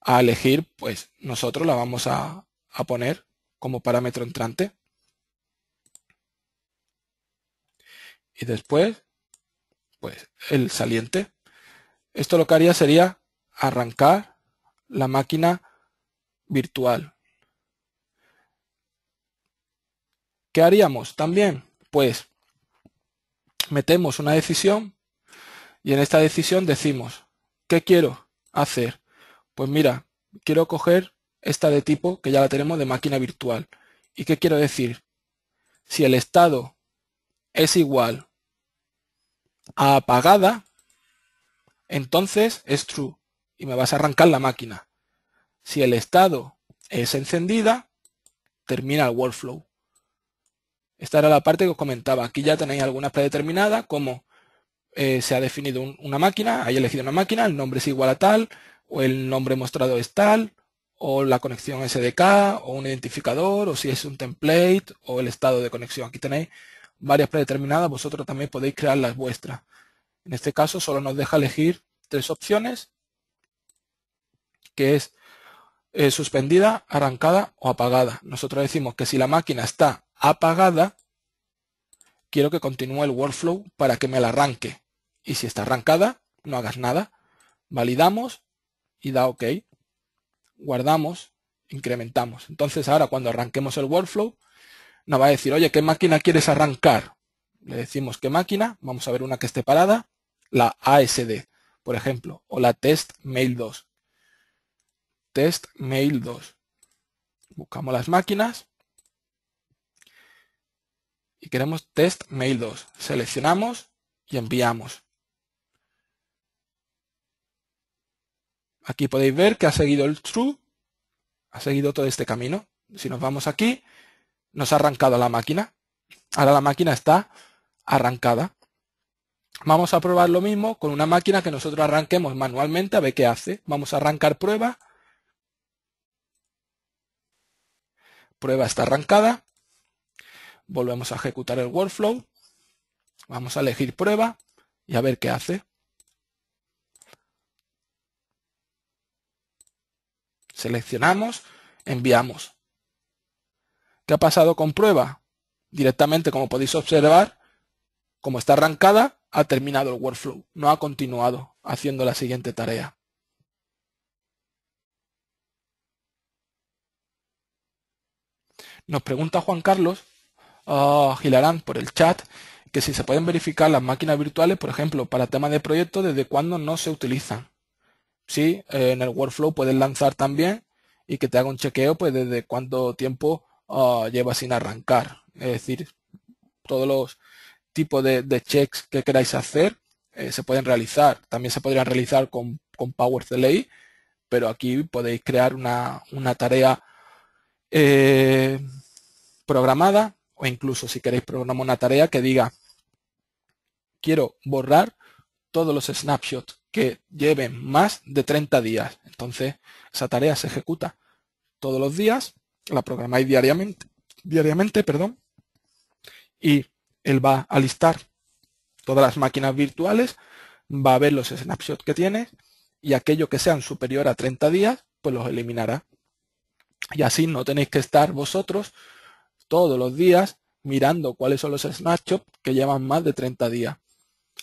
a elegir, pues nosotros la vamos a, a poner como parámetro entrante. Y después, pues el saliente. Esto lo que haría sería arrancar la máquina virtual. ¿Qué haríamos también? Pues metemos una decisión y en esta decisión decimos, ¿qué quiero hacer? Pues mira, quiero coger esta de tipo que ya la tenemos de máquina virtual. ¿Y qué quiero decir? Si el estado es igual a apagada, entonces es true y me vas a arrancar la máquina. Si el estado es encendida, termina el workflow. Esta era la parte que os comentaba. Aquí ya tenéis algunas predeterminadas, como eh, se ha definido una máquina, hay elegido una máquina, el nombre es igual a tal, o el nombre mostrado es tal, o la conexión SDK, o un identificador, o si es un template, o el estado de conexión. Aquí tenéis varias predeterminadas, vosotros también podéis crear las vuestras. En este caso solo nos deja elegir tres opciones, que es eh, suspendida, arrancada o apagada. Nosotros decimos que si la máquina está apagada, quiero que continúe el workflow para que me la arranque. Y si está arrancada, no hagas nada. Validamos y da OK. Guardamos, incrementamos. Entonces ahora cuando arranquemos el workflow, nos va a decir, oye, ¿qué máquina quieres arrancar? Le decimos qué máquina, vamos a ver una que esté parada, la ASD, por ejemplo, o la test mail 2 test mail 2. Buscamos las máquinas y queremos test mail 2. Seleccionamos y enviamos. Aquí podéis ver que ha seguido el true, ha seguido todo este camino. Si nos vamos aquí, nos ha arrancado la máquina. Ahora la máquina está arrancada. Vamos a probar lo mismo con una máquina que nosotros arranquemos manualmente a ver qué hace. Vamos a arrancar prueba Prueba está arrancada. Volvemos a ejecutar el workflow. Vamos a elegir prueba y a ver qué hace. Seleccionamos, enviamos. ¿Qué ha pasado con prueba? Directamente, como podéis observar, como está arrancada, ha terminado el workflow, no ha continuado haciendo la siguiente tarea. Nos pregunta Juan Carlos ah, Gilarán por el chat que si se pueden verificar las máquinas virtuales, por ejemplo, para temas de proyecto desde cuándo no se utilizan. si eh, en el workflow puedes lanzar también y que te haga un chequeo, pues desde cuánto tiempo ah, llevas lleva sin arrancar. Es decir, todos los tipos de, checks que queráis hacer eh, se pueden realizar. También se podrían realizar con, con Power Delay pero aquí podéis crear una, una tarea eh, programada o incluso si queréis programar una tarea que diga quiero borrar todos los snapshots que lleven más de 30 días. Entonces esa tarea se ejecuta todos los días, la programáis diariamente, diariamente, perdón, y él va a listar todas las máquinas virtuales, va a ver los snapshots que tiene y aquello que sean superior a 30 días, pues los eliminará. Y así no tenéis que estar vosotros todos los días mirando cuáles son los snapshots que llevan más de 30 días.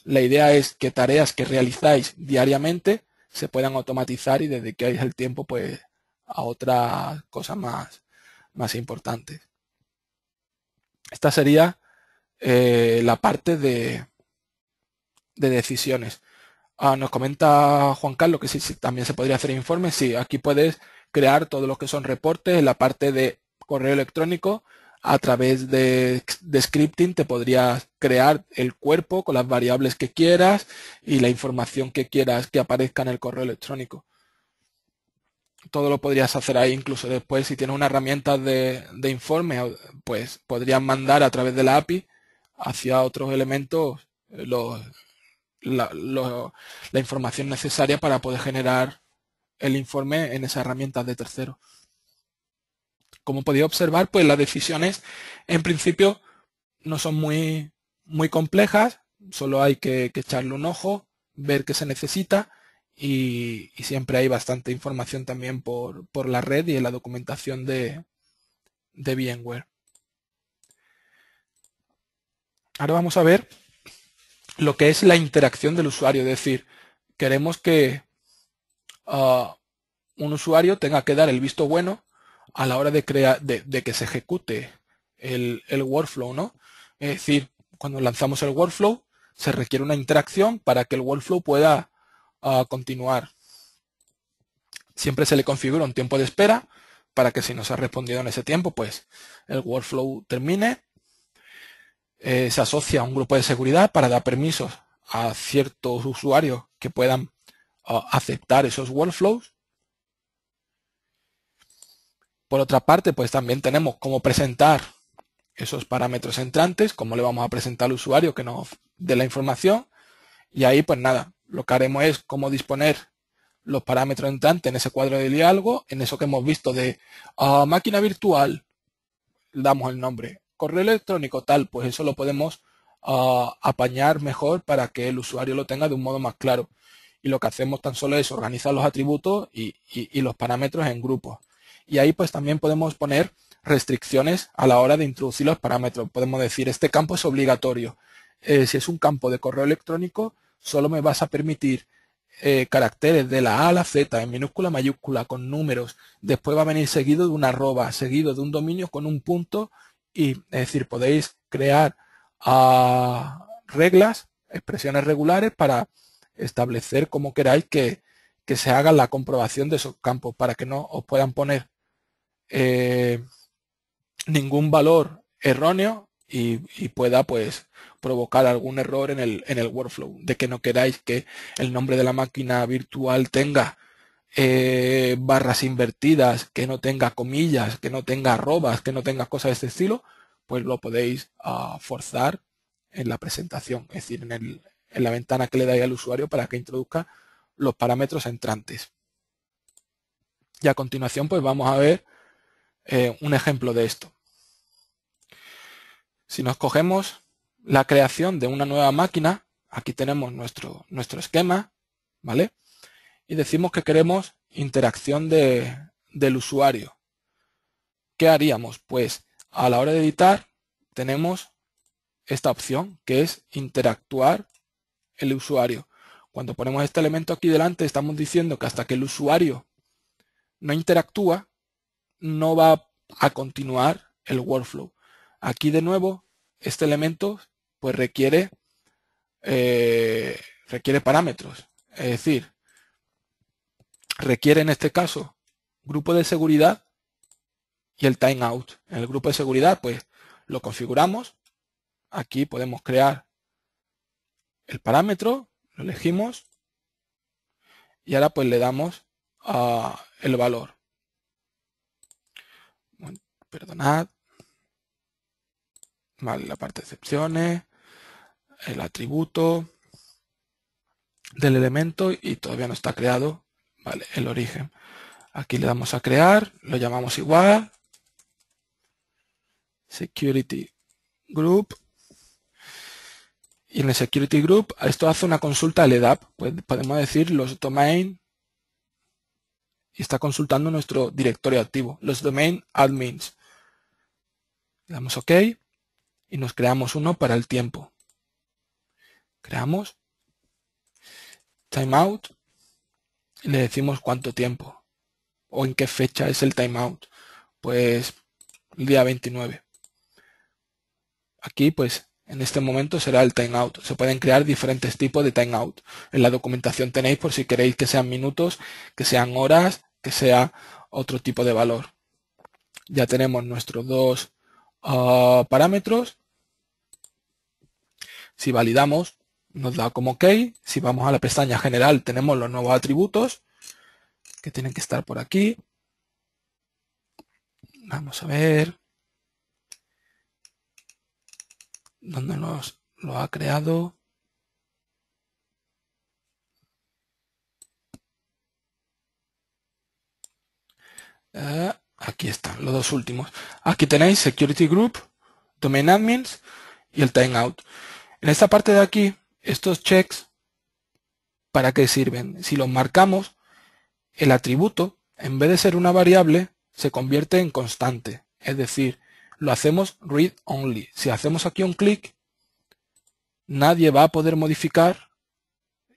La idea es que tareas que realizáis diariamente se puedan automatizar y dediquéis el tiempo pues, a otras cosas más, más importantes. Esta sería eh, la parte de, de decisiones. Ah, nos comenta Juan Carlos que sí, sí, también se podría hacer informes. Sí, aquí puedes crear todo lo que son reportes en la parte de correo electrónico. A través de, scripting te podrías crear el cuerpo con las variables que quieras y la información que quieras que aparezca en el correo electrónico todo lo podrías hacer ahí, incluso después si tienes una herramienta de, informe, pues podrías mandar a través de la API hacia otros elementos eh, la, información necesaria para poder generar el informe en esa herramienta de tercero. Como podía observar, pues las decisiones en principio no son muy, muy complejas, solo hay que, echarle un ojo, ver qué se necesita y, siempre hay bastante información también por, por, la red y en la documentación de, de VMware. Ahora vamos a ver lo que es la interacción del usuario, es decir, queremos que Ah, un usuario tenga que dar el visto bueno a la hora de, que se ejecute el, workflow, ¿no? Es decir, cuando lanzamos el workflow, se requiere una interacción para que el workflow pueda ah, continuar. Siempre se le configura un tiempo de espera para que si no se ha respondido en ese tiempo, pues el workflow termine. Eh, se asocia a un grupo de seguridad para dar permisos a ciertos usuarios que puedan aceptar esos workflows. Por otra parte, pues también tenemos cómo presentar esos parámetros entrantes, cómo le vamos a presentar al usuario que nos dé la información. Y ahí, pues nada, lo que haremos es cómo disponer los parámetros entrantes en ese cuadro de diálogo, en eso que hemos visto de ah, máquina virtual, damos el nombre, correo electrónico tal, pues eso lo podemos ah, apañar mejor para que el usuario lo tenga de un modo más claro y lo que hacemos tan solo es organizar los atributos y, los parámetros en grupos. Y ahí pues también podemos poner restricciones a la hora de introducir los parámetros. Podemos decir, este campo es obligatorio. Eh, si es un campo de correo electrónico, solo me vas a permitir eh, caracteres de la A a la Z en minúscula, mayúscula, con números. Después va a venir seguido de una arroba, seguido de un dominio con un punto. Y es decir, podéis crear ah, reglas, expresiones regulares para establecer como queráis que, que se haga la comprobación de esos campos para que no os puedan poner eh, ningún valor erróneo y, pueda pues provocar algún error en el, en el workflow, de que no queráis que el nombre de la máquina virtual tenga eh, barras invertidas, que no tenga comillas, que no tenga arrobas, que no tenga cosas de este estilo, pues lo podéis ah, forzar en la presentación, es decir, en el, en la ventana que le dais al usuario para que introduzca los parámetros entrantes. Y a continuación, pues vamos a ver eh, un ejemplo de esto. Si nos cogemos la creación de una nueva máquina, aquí tenemos nuestro, nuestro esquema, ¿vale? Y decimos que queremos interacción de, del usuario. ¿Qué haríamos? Pues a la hora de editar tenemos esta opción que es interactuar el usuario. Cuando ponemos este elemento aquí delante, estamos diciendo que hasta que el usuario no interactúa, no va a continuar el workflow. Aquí de nuevo, este elemento pues requiere, eh, requiere parámetros. Es decir, requiere en este caso grupo de seguridad y el timeout. En el grupo de seguridad, pues lo configuramos. Aquí podemos crear el parámetro, lo elegimos y ahora pues le damos a el valor. perdonad. Vale, la parte de excepciones, el atributo del elemento y todavía no está creado, vale, el origen. Aquí le damos a crear, lo llamamos igual, security group y en el Security Group, esto hace una consulta al EDAP. Pues podemos decir los domain y está consultando nuestro directorio activo, los domain admins. Le damos OK y nos creamos uno para el tiempo. Creamos timeout y le decimos cuánto tiempo o en qué fecha es el timeout. Pues el día 29. Aquí pues en este momento será el timeout. Se pueden crear diferentes tipos de timeout. En la documentación tenéis por si queréis que sean minutos, que sean horas, que sea otro tipo de valor. Ya tenemos nuestros dos ah, parámetros. Si validamos, nos da como OK. Si vamos a la pestaña general, tenemos los nuevos atributos que tienen que estar por aquí. Vamos a ver. donde nos lo ha creado. Ah, aquí están los dos últimos. Aquí tenéis Security Group, Domain Admins y el Timeout. En esta parte de aquí, estos checks, ¿para qué sirven? Si los marcamos, el atributo, en vez de ser una variable, se convierte en constante. Es decir, lo hacemos read only. Si hacemos aquí un clic, nadie va a poder modificar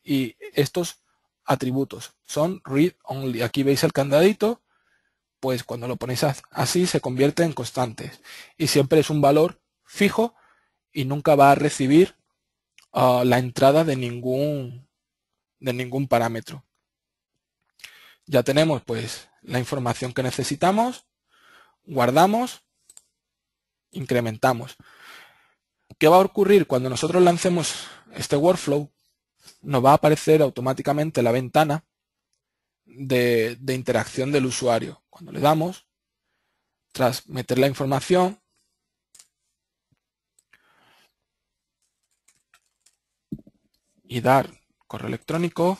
y estos atributos son read only. Aquí veis el candadito, pues cuando lo ponéis así se convierte en constantes y siempre es un valor fijo y nunca va a recibir ah, la entrada de ningún de ningún parámetro. Ya tenemos pues la información que necesitamos, guardamos incrementamos. ¿Qué va a ocurrir cuando nosotros lancemos este workflow? Nos va a aparecer automáticamente la ventana de, interacción del usuario. Cuando le damos, tras meter la información, y dar correo electrónico,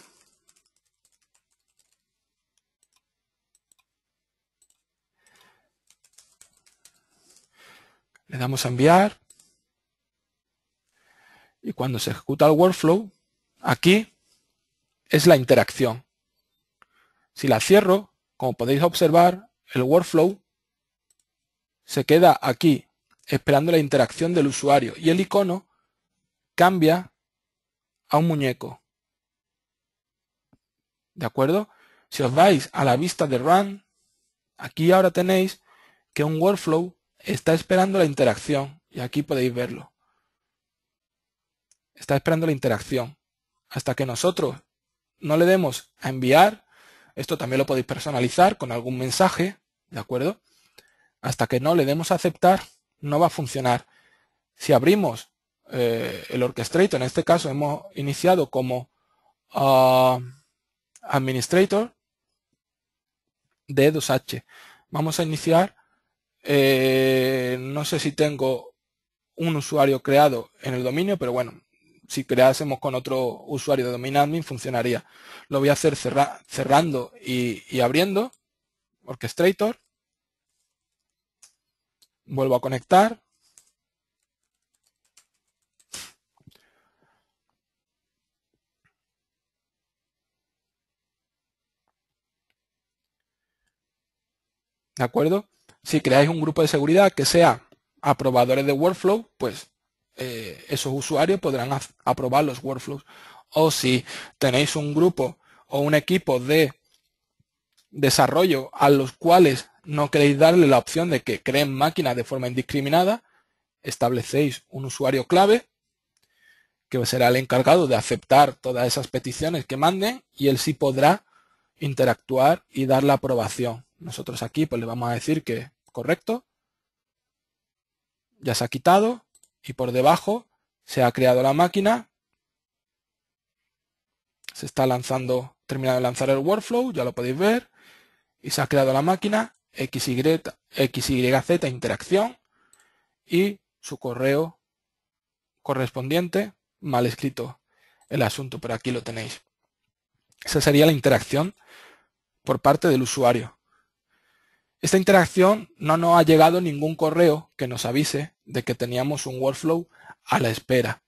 Le damos a enviar. Y cuando se ejecuta el workflow, aquí es la interacción. Si la cierro, como podéis observar, el workflow se queda aquí esperando la interacción del usuario y el icono cambia a un muñeco. ¿De acuerdo? Si os vais a la vista de Run, aquí ahora tenéis que un workflow está esperando la interacción. Y aquí podéis verlo. Está esperando la interacción. Hasta que nosotros no le demos a enviar, esto también lo podéis personalizar con algún mensaje, ¿de acuerdo? Hasta que no le demos a aceptar, no va a funcionar. Si abrimos eh, el Orchestrator, en este caso hemos iniciado como ah, Administrator de 2H. Vamos a iniciar eh, no sé si tengo un usuario creado en el dominio, pero bueno, si creásemos con otro usuario de domain admin funcionaría. Lo voy a hacer cerrando y, y abriendo. Orchestrator. Vuelvo a conectar. ¿De acuerdo? Si creáis un grupo de seguridad que sea aprobadores de workflow, pues eh, esos usuarios podrán aprobar los workflows. O si tenéis un grupo o un equipo de desarrollo a los cuales no queréis darle la opción de que creen máquinas de forma indiscriminada, establecéis un usuario clave que será el encargado de aceptar todas esas peticiones que manden y él sí podrá interactuar y dar la aprobación. Nosotros aquí pues le vamos a decir que correcto, ya se ha quitado y por debajo se ha creado la máquina, se está lanzando, terminado de lanzar el workflow, ya lo podéis ver, y se ha creado la máquina XYZ interacción y su correo correspondiente, mal escrito el asunto, pero aquí lo tenéis. Esa sería la interacción por parte del usuario. Esta interacción no nos ha llegado ningún correo que nos avise de que teníamos un workflow a la espera.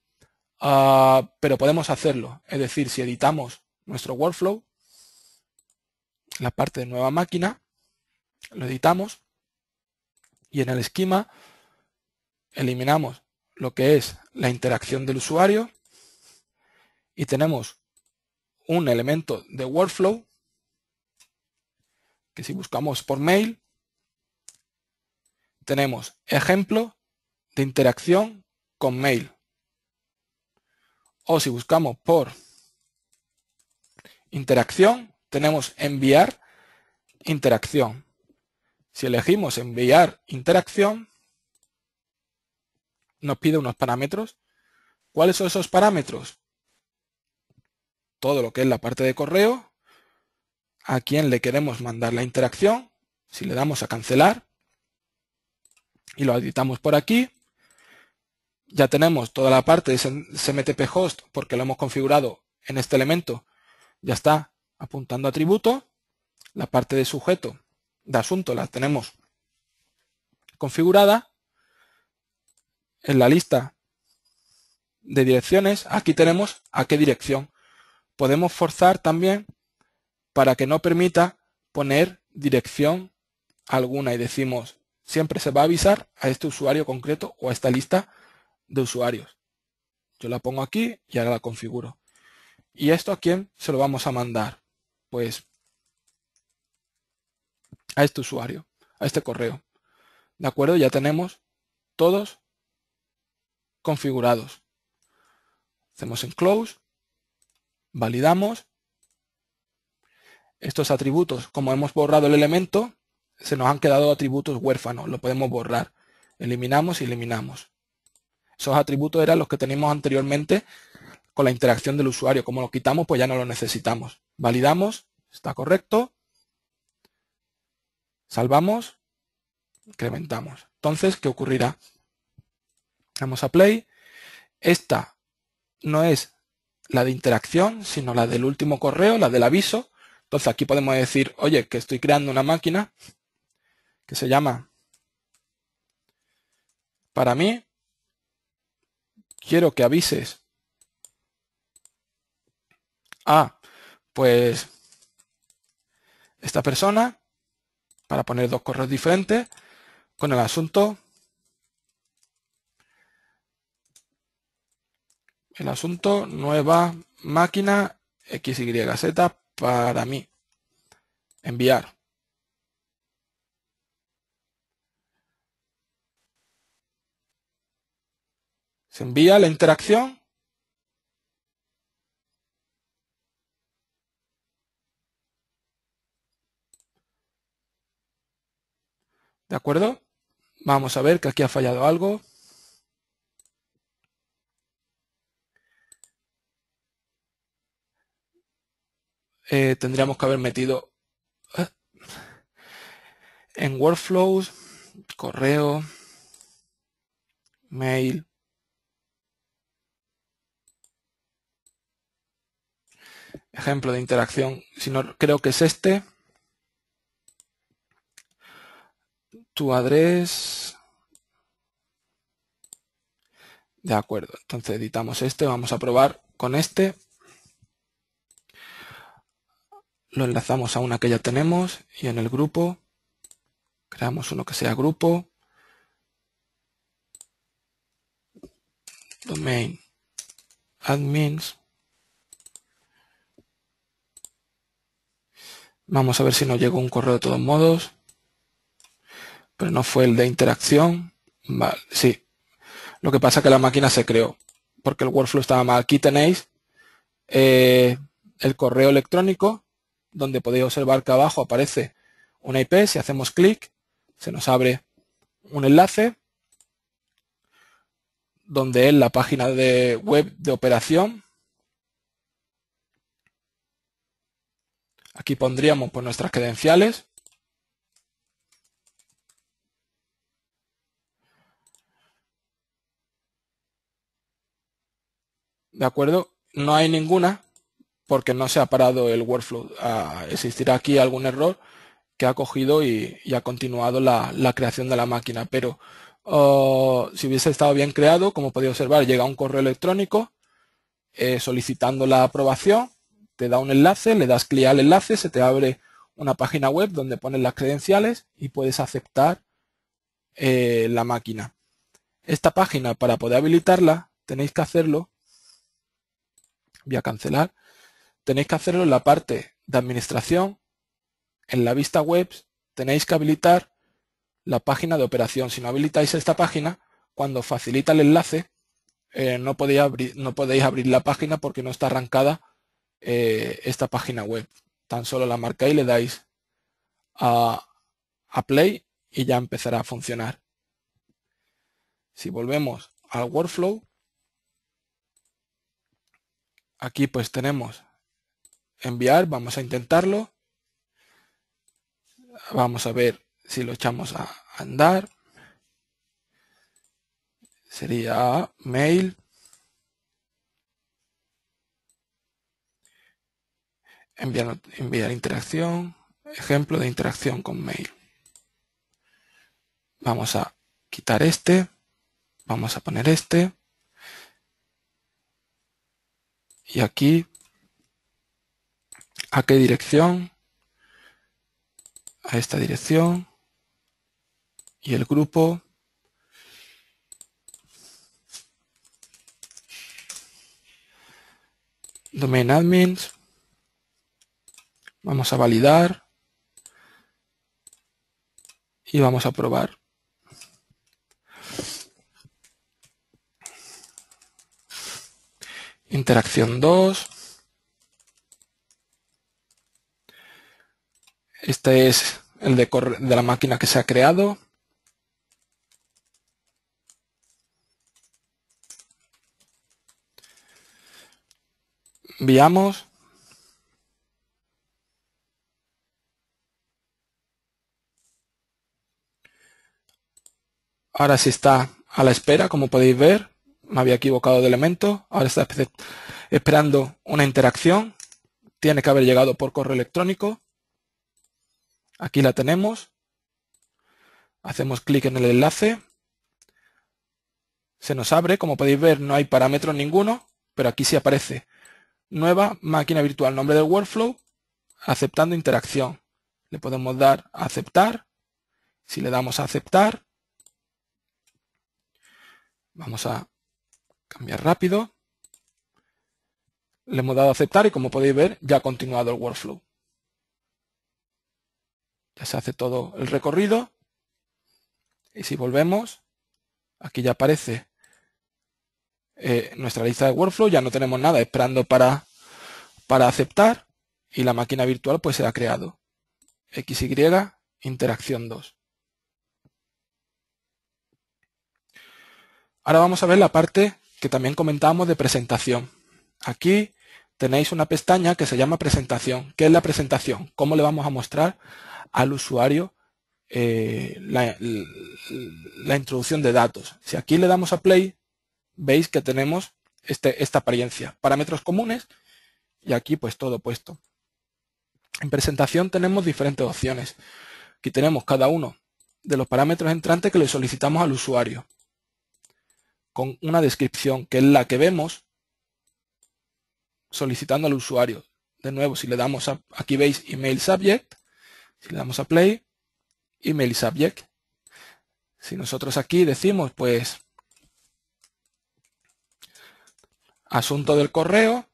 Ah, pero podemos hacerlo. Es decir, si editamos nuestro workflow, la parte de nueva máquina, lo editamos y en el esquema eliminamos lo que es la interacción del usuario y tenemos un elemento de workflow que si buscamos por mail tenemos ejemplo de interacción con mail. O si buscamos por interacción, tenemos enviar interacción. Si elegimos enviar interacción, nos pide unos parámetros. ¿Cuáles son esos parámetros? Todo lo que es la parte de correo, a quién le queremos mandar la interacción, si le damos a cancelar, y lo editamos por aquí. Ya tenemos toda la parte de SMTP host porque lo hemos configurado en este elemento. Ya está apuntando a atributo. La parte de sujeto, de asunto, la tenemos configurada. En la lista de direcciones, aquí tenemos a qué dirección. Podemos forzar también para que no permita poner dirección alguna y decimos siempre se va a avisar a este usuario concreto o a esta lista de usuarios. Yo la pongo aquí y ahora la configuro. ¿Y esto a quién se lo vamos a mandar? Pues a este usuario, a este correo. ¿De acuerdo? Ya tenemos todos configurados. Hacemos en close, validamos. Estos atributos, como hemos borrado el elemento, se nos han quedado atributos huérfanos, lo podemos borrar. Eliminamos y eliminamos. Esos atributos eran los que teníamos anteriormente con la interacción del usuario. Como lo quitamos, pues ya no lo necesitamos. Validamos, está correcto. Salvamos, incrementamos. Entonces, ¿qué ocurrirá? Vamos a play. Esta no es la de interacción, sino la del último correo, la del aviso. Entonces aquí podemos decir, oye, que estoy creando una máquina que se llama Para mí, quiero que avises. a, ah, pues esta persona, para poner dos correos diferentes, con el asunto el asunto nueva máquina XYZ para mí. Enviar. Se envía la interacción. ¿De acuerdo? Vamos a ver que aquí ha fallado algo. Eh, tendríamos que haber metido eh, en workflows, correo, mail. ejemplo de interacción, si no, creo que es este. Tu address. De acuerdo, entonces editamos este, vamos a probar con este. Lo enlazamos a una que ya tenemos y en el grupo creamos uno que sea grupo. Domain admins Vamos a ver si nos llegó un correo de todos modos. Pero no fue el de interacción. Vale, sí. Lo que pasa es que la máquina se creó. Porque el workflow estaba mal. Aquí tenéis eh, el correo electrónico. Donde podéis observar que abajo aparece una IP. Si hacemos clic, se nos abre un enlace. Donde es la página de web de operación Aquí pondríamos pues, nuestras credenciales. ¿De acuerdo? No hay ninguna porque no se ha parado el workflow. Ah, existirá aquí algún error que ha cogido y, ha continuado la, creación de la máquina. Pero oh, si hubiese estado bien creado, como podéis observar, llega un correo electrónico eh, solicitando la aprobación te da un enlace, le das clic al enlace, se te abre una página web donde pones las credenciales y puedes aceptar eh, la máquina. Esta página, para poder habilitarla, tenéis que hacerlo, voy a cancelar, tenéis que hacerlo en la parte de administración, en la vista web, tenéis que habilitar la página de operación. Si no habilitáis esta página, cuando facilita el enlace, eh, no, podéis abrir, no podéis abrir la página porque no está arrancada eh, esta página web. Tan solo la marca y le dais a, a play y ya empezará a funcionar. Si volvemos al workflow, aquí pues tenemos enviar, vamos a intentarlo. Vamos a ver si lo echamos a andar. Sería mail. enviar, interacción, ejemplo de interacción con mail. Vamos a quitar este, vamos a poner este. Y aquí, ¿a qué dirección? A esta dirección. Y el grupo. Domain admins. Vamos a validar. Y vamos a probar. Interacción 2. Este es el de, de la máquina que se ha creado. viamos Ahora sí está a la espera, como podéis ver. Me había equivocado de elemento. Ahora está esperando una interacción. Tiene que haber llegado por correo electrónico. Aquí la tenemos. Hacemos clic en el enlace. Se nos abre. Como podéis ver, no hay parámetros ninguno, pero aquí sí aparece. Nueva máquina virtual, nombre del workflow, aceptando interacción. Le podemos dar a aceptar. Si le damos a aceptar, Vamos a cambiar rápido. Le hemos dado a aceptar y como podéis ver ya ha continuado el workflow. Ya se hace todo el recorrido. Y si volvemos, aquí ya aparece eh, nuestra lista de workflow. Ya no tenemos nada esperando para, para aceptar. Y la máquina virtual pues se ha creado. XY interacción 2. Ahora vamos a ver la parte que también comentábamos de presentación. Aquí tenéis una pestaña que se llama presentación. ¿Qué es la presentación? ¿Cómo le vamos a mostrar al usuario eh, la, introducción de datos? Si aquí le damos a play, veis que tenemos este, esta apariencia. Parámetros comunes y aquí pues todo puesto. En presentación tenemos diferentes opciones. Aquí tenemos cada uno de los parámetros entrantes que le solicitamos al usuario con una descripción que es la que vemos solicitando al usuario. De nuevo, si le damos aquí veis email subject, si le damos a play, email subject. Si nosotros aquí decimos, pues, asunto del correo,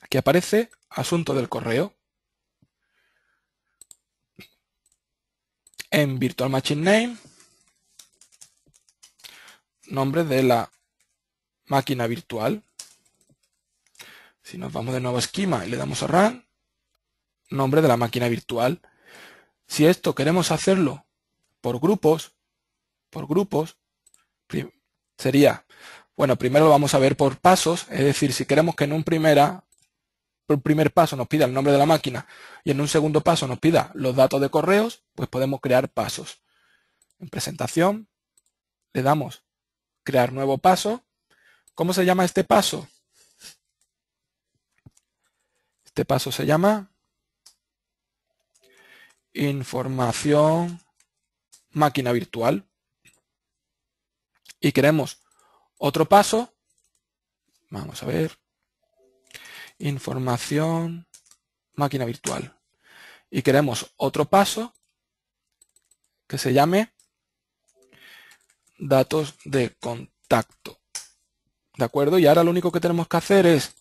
aquí aparece asunto del correo. En Virtual Machine Name nombre de la máquina virtual. Si nos vamos de nuevo a esquema y le damos a Run, nombre de la máquina virtual. Si esto queremos hacerlo por grupos, por grupos, sería, bueno, primero lo vamos a ver por pasos, es decir, si queremos que en un primera, primer paso nos pida el nombre de la máquina y en un segundo paso nos pida los datos de correos, pues podemos crear pasos. En presentación le damos crear nuevo paso. ¿Cómo se llama este paso? Este paso se llama información máquina virtual. Y queremos otro paso. Vamos a ver. Información máquina virtual. Y queremos otro paso que se llame datos de contacto. ¿De acuerdo? Y ahora lo único que tenemos que hacer es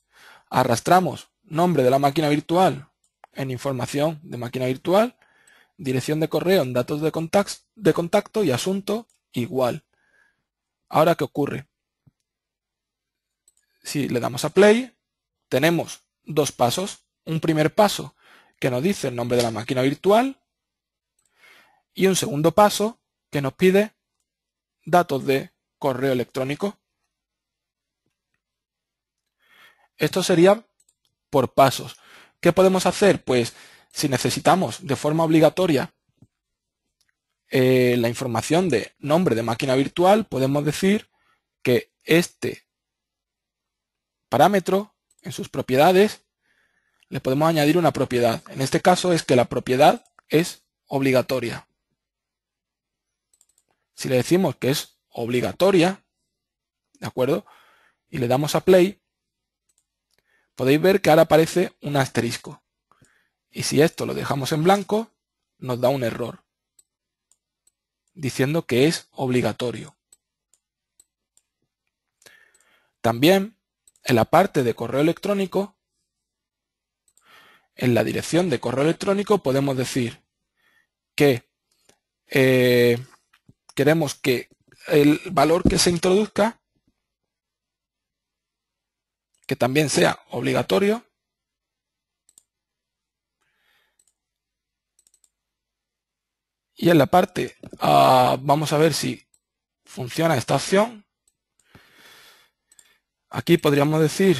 arrastramos nombre de la máquina virtual en información de máquina virtual, dirección de correo en datos de contacto, de contacto y asunto igual. Ahora, ¿qué ocurre? Si le damos a play, tenemos dos pasos. Un primer paso que nos dice el nombre de la máquina virtual y un segundo paso que nos pide datos de correo electrónico. Esto sería por pasos. ¿Qué podemos hacer? Pues si necesitamos de forma obligatoria eh, la información de nombre de máquina virtual, podemos decir que este parámetro en sus propiedades le podemos añadir una propiedad. En este caso es que la propiedad es obligatoria. Si le decimos que es obligatoria, ¿de acuerdo? Y le damos a play, podéis ver que ahora aparece un asterisco. Y si esto lo dejamos en blanco, nos da un error, diciendo que es obligatorio. También, en la parte de correo electrónico, en la dirección de correo electrónico podemos decir que eh, queremos que el valor que se introduzca, que también sea obligatorio, y en la parte ah, vamos a ver si funciona esta opción aquí podríamos decir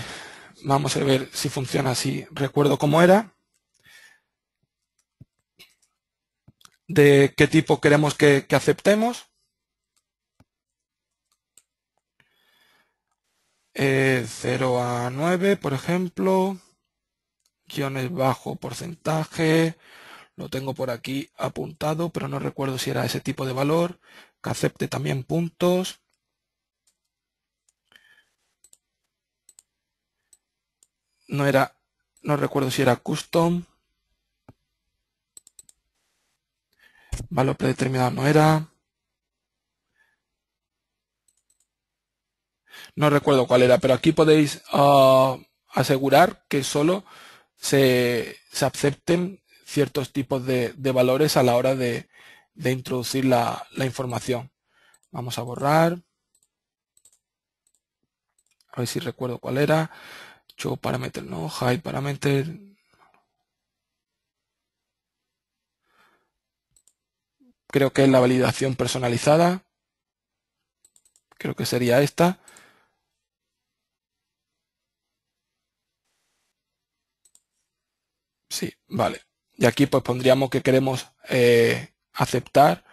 vamos a ver si funciona si recuerdo cómo era de qué tipo queremos que, aceptemos. 0 eh, a 9, por ejemplo, guiones bajo porcentaje, lo tengo por aquí apuntado, pero no recuerdo si era ese tipo de valor, que acepte también puntos. No era, no recuerdo si era custom. valor predeterminado no era. No recuerdo cuál era, pero aquí podéis ah, asegurar que solo se, acepten ciertos tipos de, valores a la hora de, introducir la, información. Vamos a borrar. A ver si recuerdo cuál era. Show parameter, no. Hide parameter, creo que es la validación personalizada, creo que sería esta. Sí, vale. Y aquí pues pondríamos que queremos eh, aceptar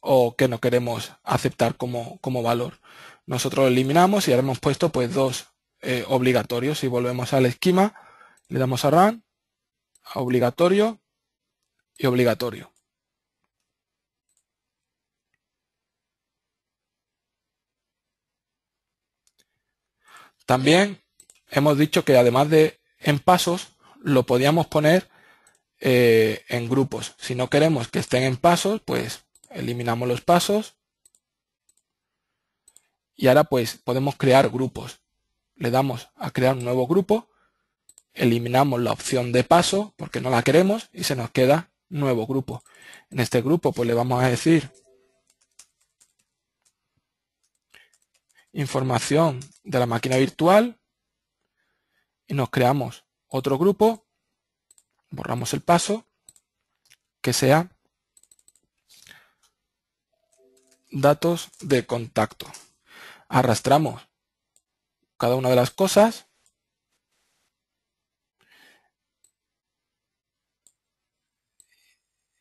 o que no queremos aceptar como, valor. Nosotros lo eliminamos y ahora hemos puesto pues dos eh, obligatorios. Si volvemos al esquema, le damos a run, a obligatorio y obligatorio. También hemos dicho que además de en pasos, lo podíamos poner eh, en grupos. Si no queremos que estén en pasos, pues eliminamos los pasos. Y ahora pues podemos crear grupos. Le damos a crear un nuevo grupo. Eliminamos la opción de paso porque no la queremos y se nos queda nuevo grupo. En este grupo pues le vamos a decir información de la máquina virtual y nos creamos otro grupo, borramos el paso, que sea datos de contacto. Arrastramos cada una de las cosas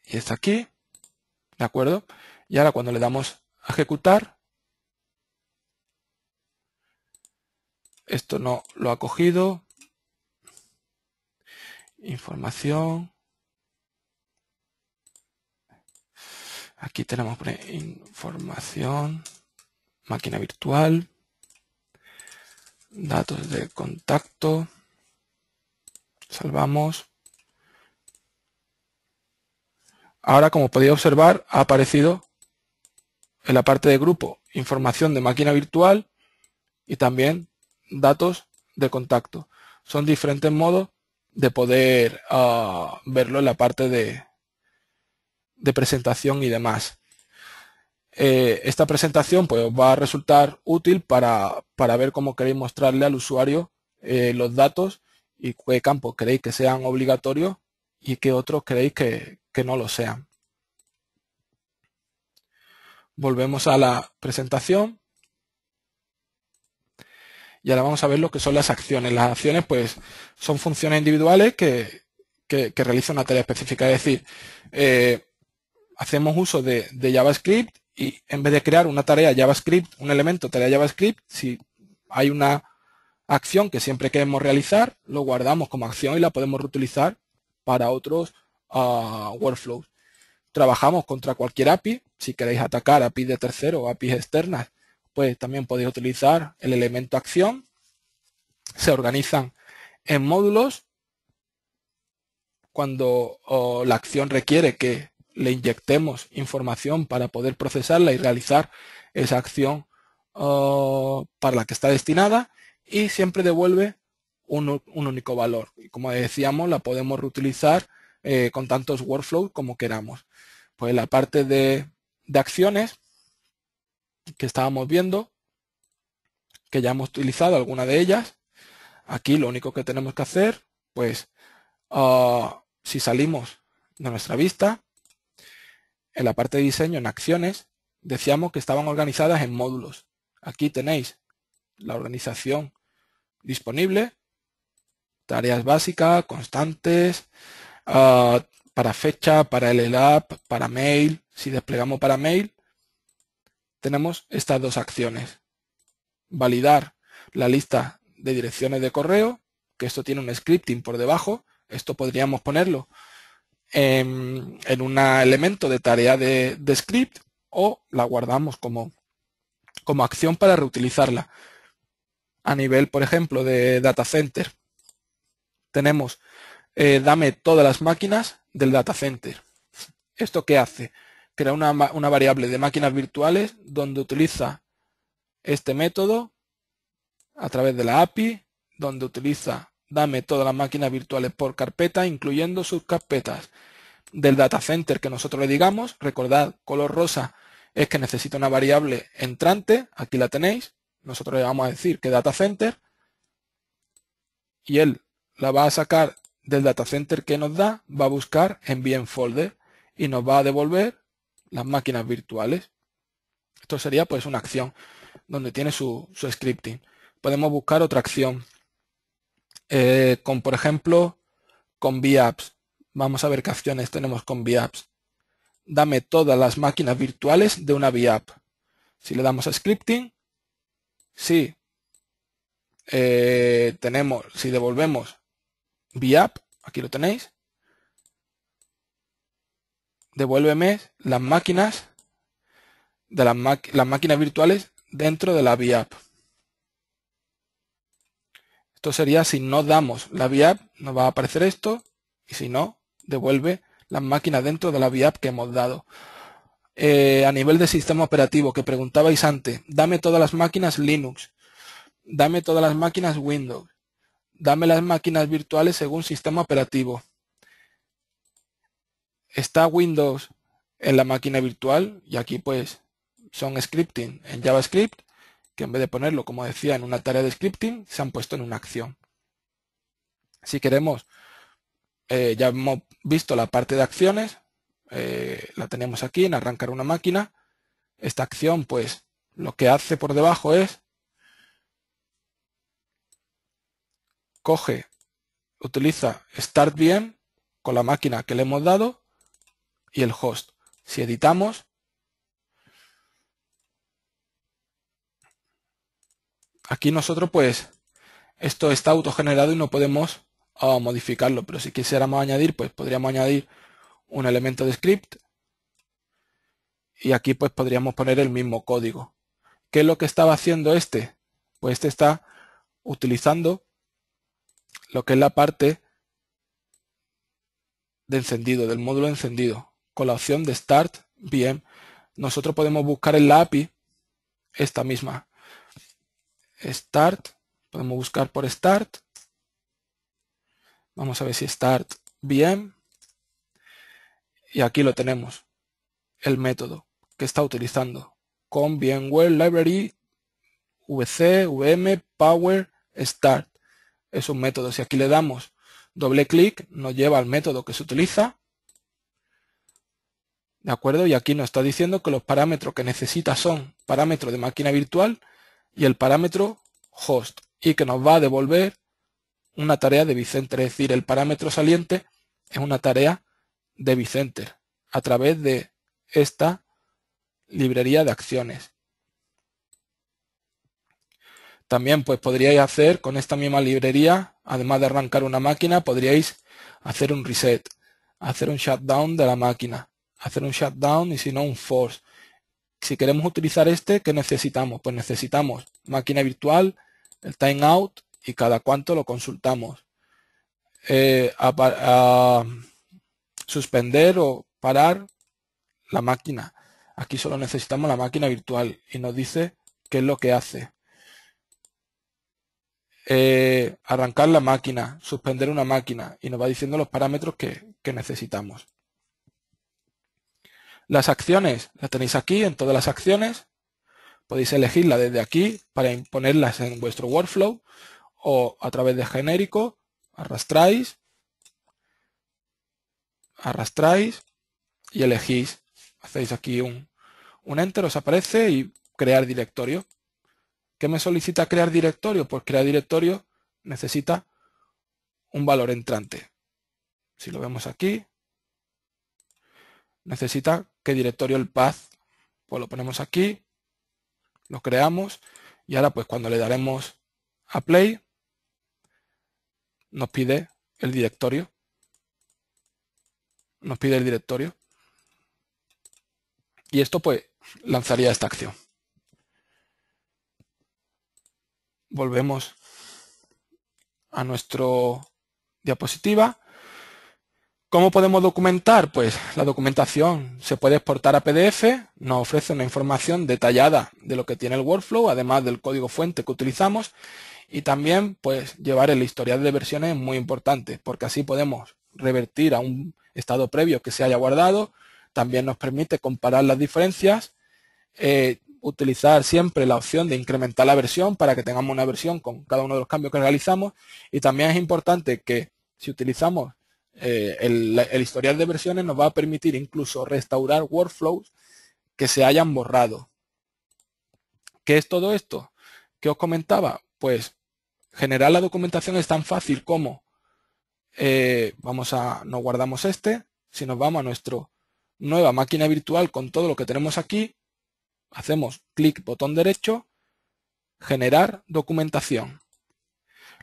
y está aquí, ¿de acuerdo? Y ahora cuando le damos a ejecutar, Esto no lo ha cogido. Información. Aquí tenemos información, máquina virtual, datos de contacto, salvamos. Ahora, como podéis observar, ha aparecido en la parte de grupo información de máquina virtual y también datos de contacto. Son diferentes modos de poder ah, verlo en la parte de, presentación y demás. Eh, esta presentación pues, va a resultar útil para, ver cómo queréis mostrarle al usuario eh, los datos y qué campos queréis que sean obligatorios y qué otros queréis que, que no lo sean. Volvemos a la presentación y ahora vamos a ver lo que son las acciones. Las acciones, pues, son funciones individuales que, que, realizan una tarea específica. Es decir, eh, hacemos uso de, JavaScript y en vez de crear una tarea JavaScript, un elemento tarea JavaScript, si hay una acción que siempre queremos realizar, lo guardamos como acción y la podemos reutilizar para otros ah, workflows. Trabajamos contra cualquier API. Si queréis atacar API de tercero o APIs externas, pues también podéis utilizar el elemento acción. Se organizan en módulos. Cuando la acción requiere que le inyectemos información para poder procesarla y realizar esa acción para la que está destinada y siempre devuelve un, único valor. Y como decíamos, la podemos reutilizar eh, con tantos workflows como queramos. Pues la parte de, de acciones que estábamos viendo, que ya hemos utilizado alguna de ellas. Aquí lo único que tenemos que hacer, pues, ah, si salimos de nuestra vista, en la parte de diseño, en acciones, decíamos que estaban organizadas en módulos. Aquí tenéis la organización disponible, tareas básicas, constantes, ah, para fecha, para el LLAP, para mail. Si desplegamos para mail, tenemos estas dos acciones. Validar la lista de direcciones de correo, que esto tiene un scripting por debajo, esto podríamos ponerlo en, un elemento de tarea de, script o la guardamos como, acción para reutilizarla. A nivel, por ejemplo, de data center, tenemos eh, dame todas las máquinas del data center. ¿Esto qué hace? crea una, una variable de máquinas virtuales donde utiliza este método a través de la API, donde utiliza dame todas las máquinas virtuales por carpeta, incluyendo sus carpetas del data center que nosotros le digamos. Recordad, color rosa es que necesita una variable entrante, aquí la tenéis. Nosotros le vamos a decir que data center y él la va a sacar del data center que nos da, va a buscar en bien folder y nos va a devolver las máquinas virtuales. Esto sería pues una acción donde tiene su, scripting. Podemos buscar otra acción eh, con, por ejemplo, con VApps. Vamos a ver qué acciones tenemos con VApps. Dame todas las máquinas virtuales de una VApp. Si le damos a scripting, sí, eh, tenemos, si devolvemos VApp, aquí lo tenéis, devuélveme las máquinas de las, las máquinas virtuales dentro de la VApp. Esto sería si no damos la VApp, nos va a aparecer esto, y si no, devuelve las máquinas dentro de la VApp que hemos dado. Eh, a nivel de sistema operativo, que preguntabais antes, dame todas las máquinas Linux, dame todas las máquinas Windows, dame las máquinas virtuales según sistema operativo está Windows en la máquina virtual y aquí pues son scripting en JavaScript que en vez de ponerlo, como decía, en una tarea de scripting, se han puesto en una acción. Si queremos, eh, ya hemos visto la parte de acciones, eh, la tenemos aquí en arrancar una máquina. Esta acción, pues, lo que hace por debajo es coge, utiliza start bien con la máquina que le hemos dado y el host. Si editamos, aquí nosotros pues esto está autogenerado y no podemos ah, modificarlo, pero si quisiéramos añadir, pues podríamos añadir un elemento de script y aquí pues podríamos poner el mismo código. ¿Qué es lo que estaba haciendo este? Pues este está utilizando lo que es la parte de encendido, del módulo encendido con la opción de Start bien nosotros podemos buscar en la API esta misma. Start, podemos buscar por Start. Vamos a ver si Start bien Y aquí lo tenemos, el método que está utilizando con VMware Library VC, VM, Power, Start. Es un método. Si aquí le damos doble clic, nos lleva al método que se utiliza ¿De acuerdo? Y aquí nos está diciendo que los parámetros que necesita son parámetro de máquina virtual y el parámetro host. Y que nos va a devolver una tarea de vCenter. Es decir, el parámetro saliente es una tarea de vCenter a través de esta librería de acciones. También pues podríais hacer con esta misma librería, además de arrancar una máquina, podríais hacer un reset, hacer un shutdown de la máquina hacer un shutdown y si no un force. Si queremos utilizar este, ¿qué necesitamos? Pues necesitamos máquina virtual, el timeout y cada cuánto lo consultamos. Eh, a, suspender o parar la máquina. Aquí solo necesitamos la máquina virtual y nos dice qué es lo que hace. Eh, arrancar la máquina, suspender una máquina y nos va diciendo los parámetros que necesitamos. Las acciones, la tenéis aquí en todas las acciones. Podéis elegirla desde aquí para imponerlas en vuestro workflow o a través de genérico, arrastráis, arrastráis y elegís. Hacéis aquí un, un enter, os aparece y crear directorio. ¿Qué me solicita crear directorio? Pues crear directorio necesita un valor entrante. Si lo vemos aquí, necesita qué directorio el path. Pues lo ponemos aquí, lo creamos y ahora pues cuando le daremos a play nos pide el directorio. Nos pide el directorio. Y esto pues lanzaría esta acción. Volvemos a nuestro diapositiva ¿Cómo podemos documentar? Pues la documentación se puede exportar a PDF, nos ofrece una información detallada de lo que tiene el workflow, además del código fuente que utilizamos, y también pues llevar el historial de versiones es muy importante, porque así podemos revertir a un estado previo que se haya guardado, también nos permite comparar las diferencias, eh, utilizar siempre la opción de incrementar la versión para que tengamos una versión con cada uno de los cambios que realizamos, y también es importante que si utilizamos eh, el, historial de versiones nos va a permitir incluso restaurar workflows que se hayan borrado. ¿Qué es todo esto? ¿Qué os comentaba? Pues generar la documentación es tan fácil como eh, vamos a, nos guardamos este, si nos vamos a nuestra nueva máquina virtual con todo lo que tenemos aquí, hacemos clic botón derecho, generar documentación.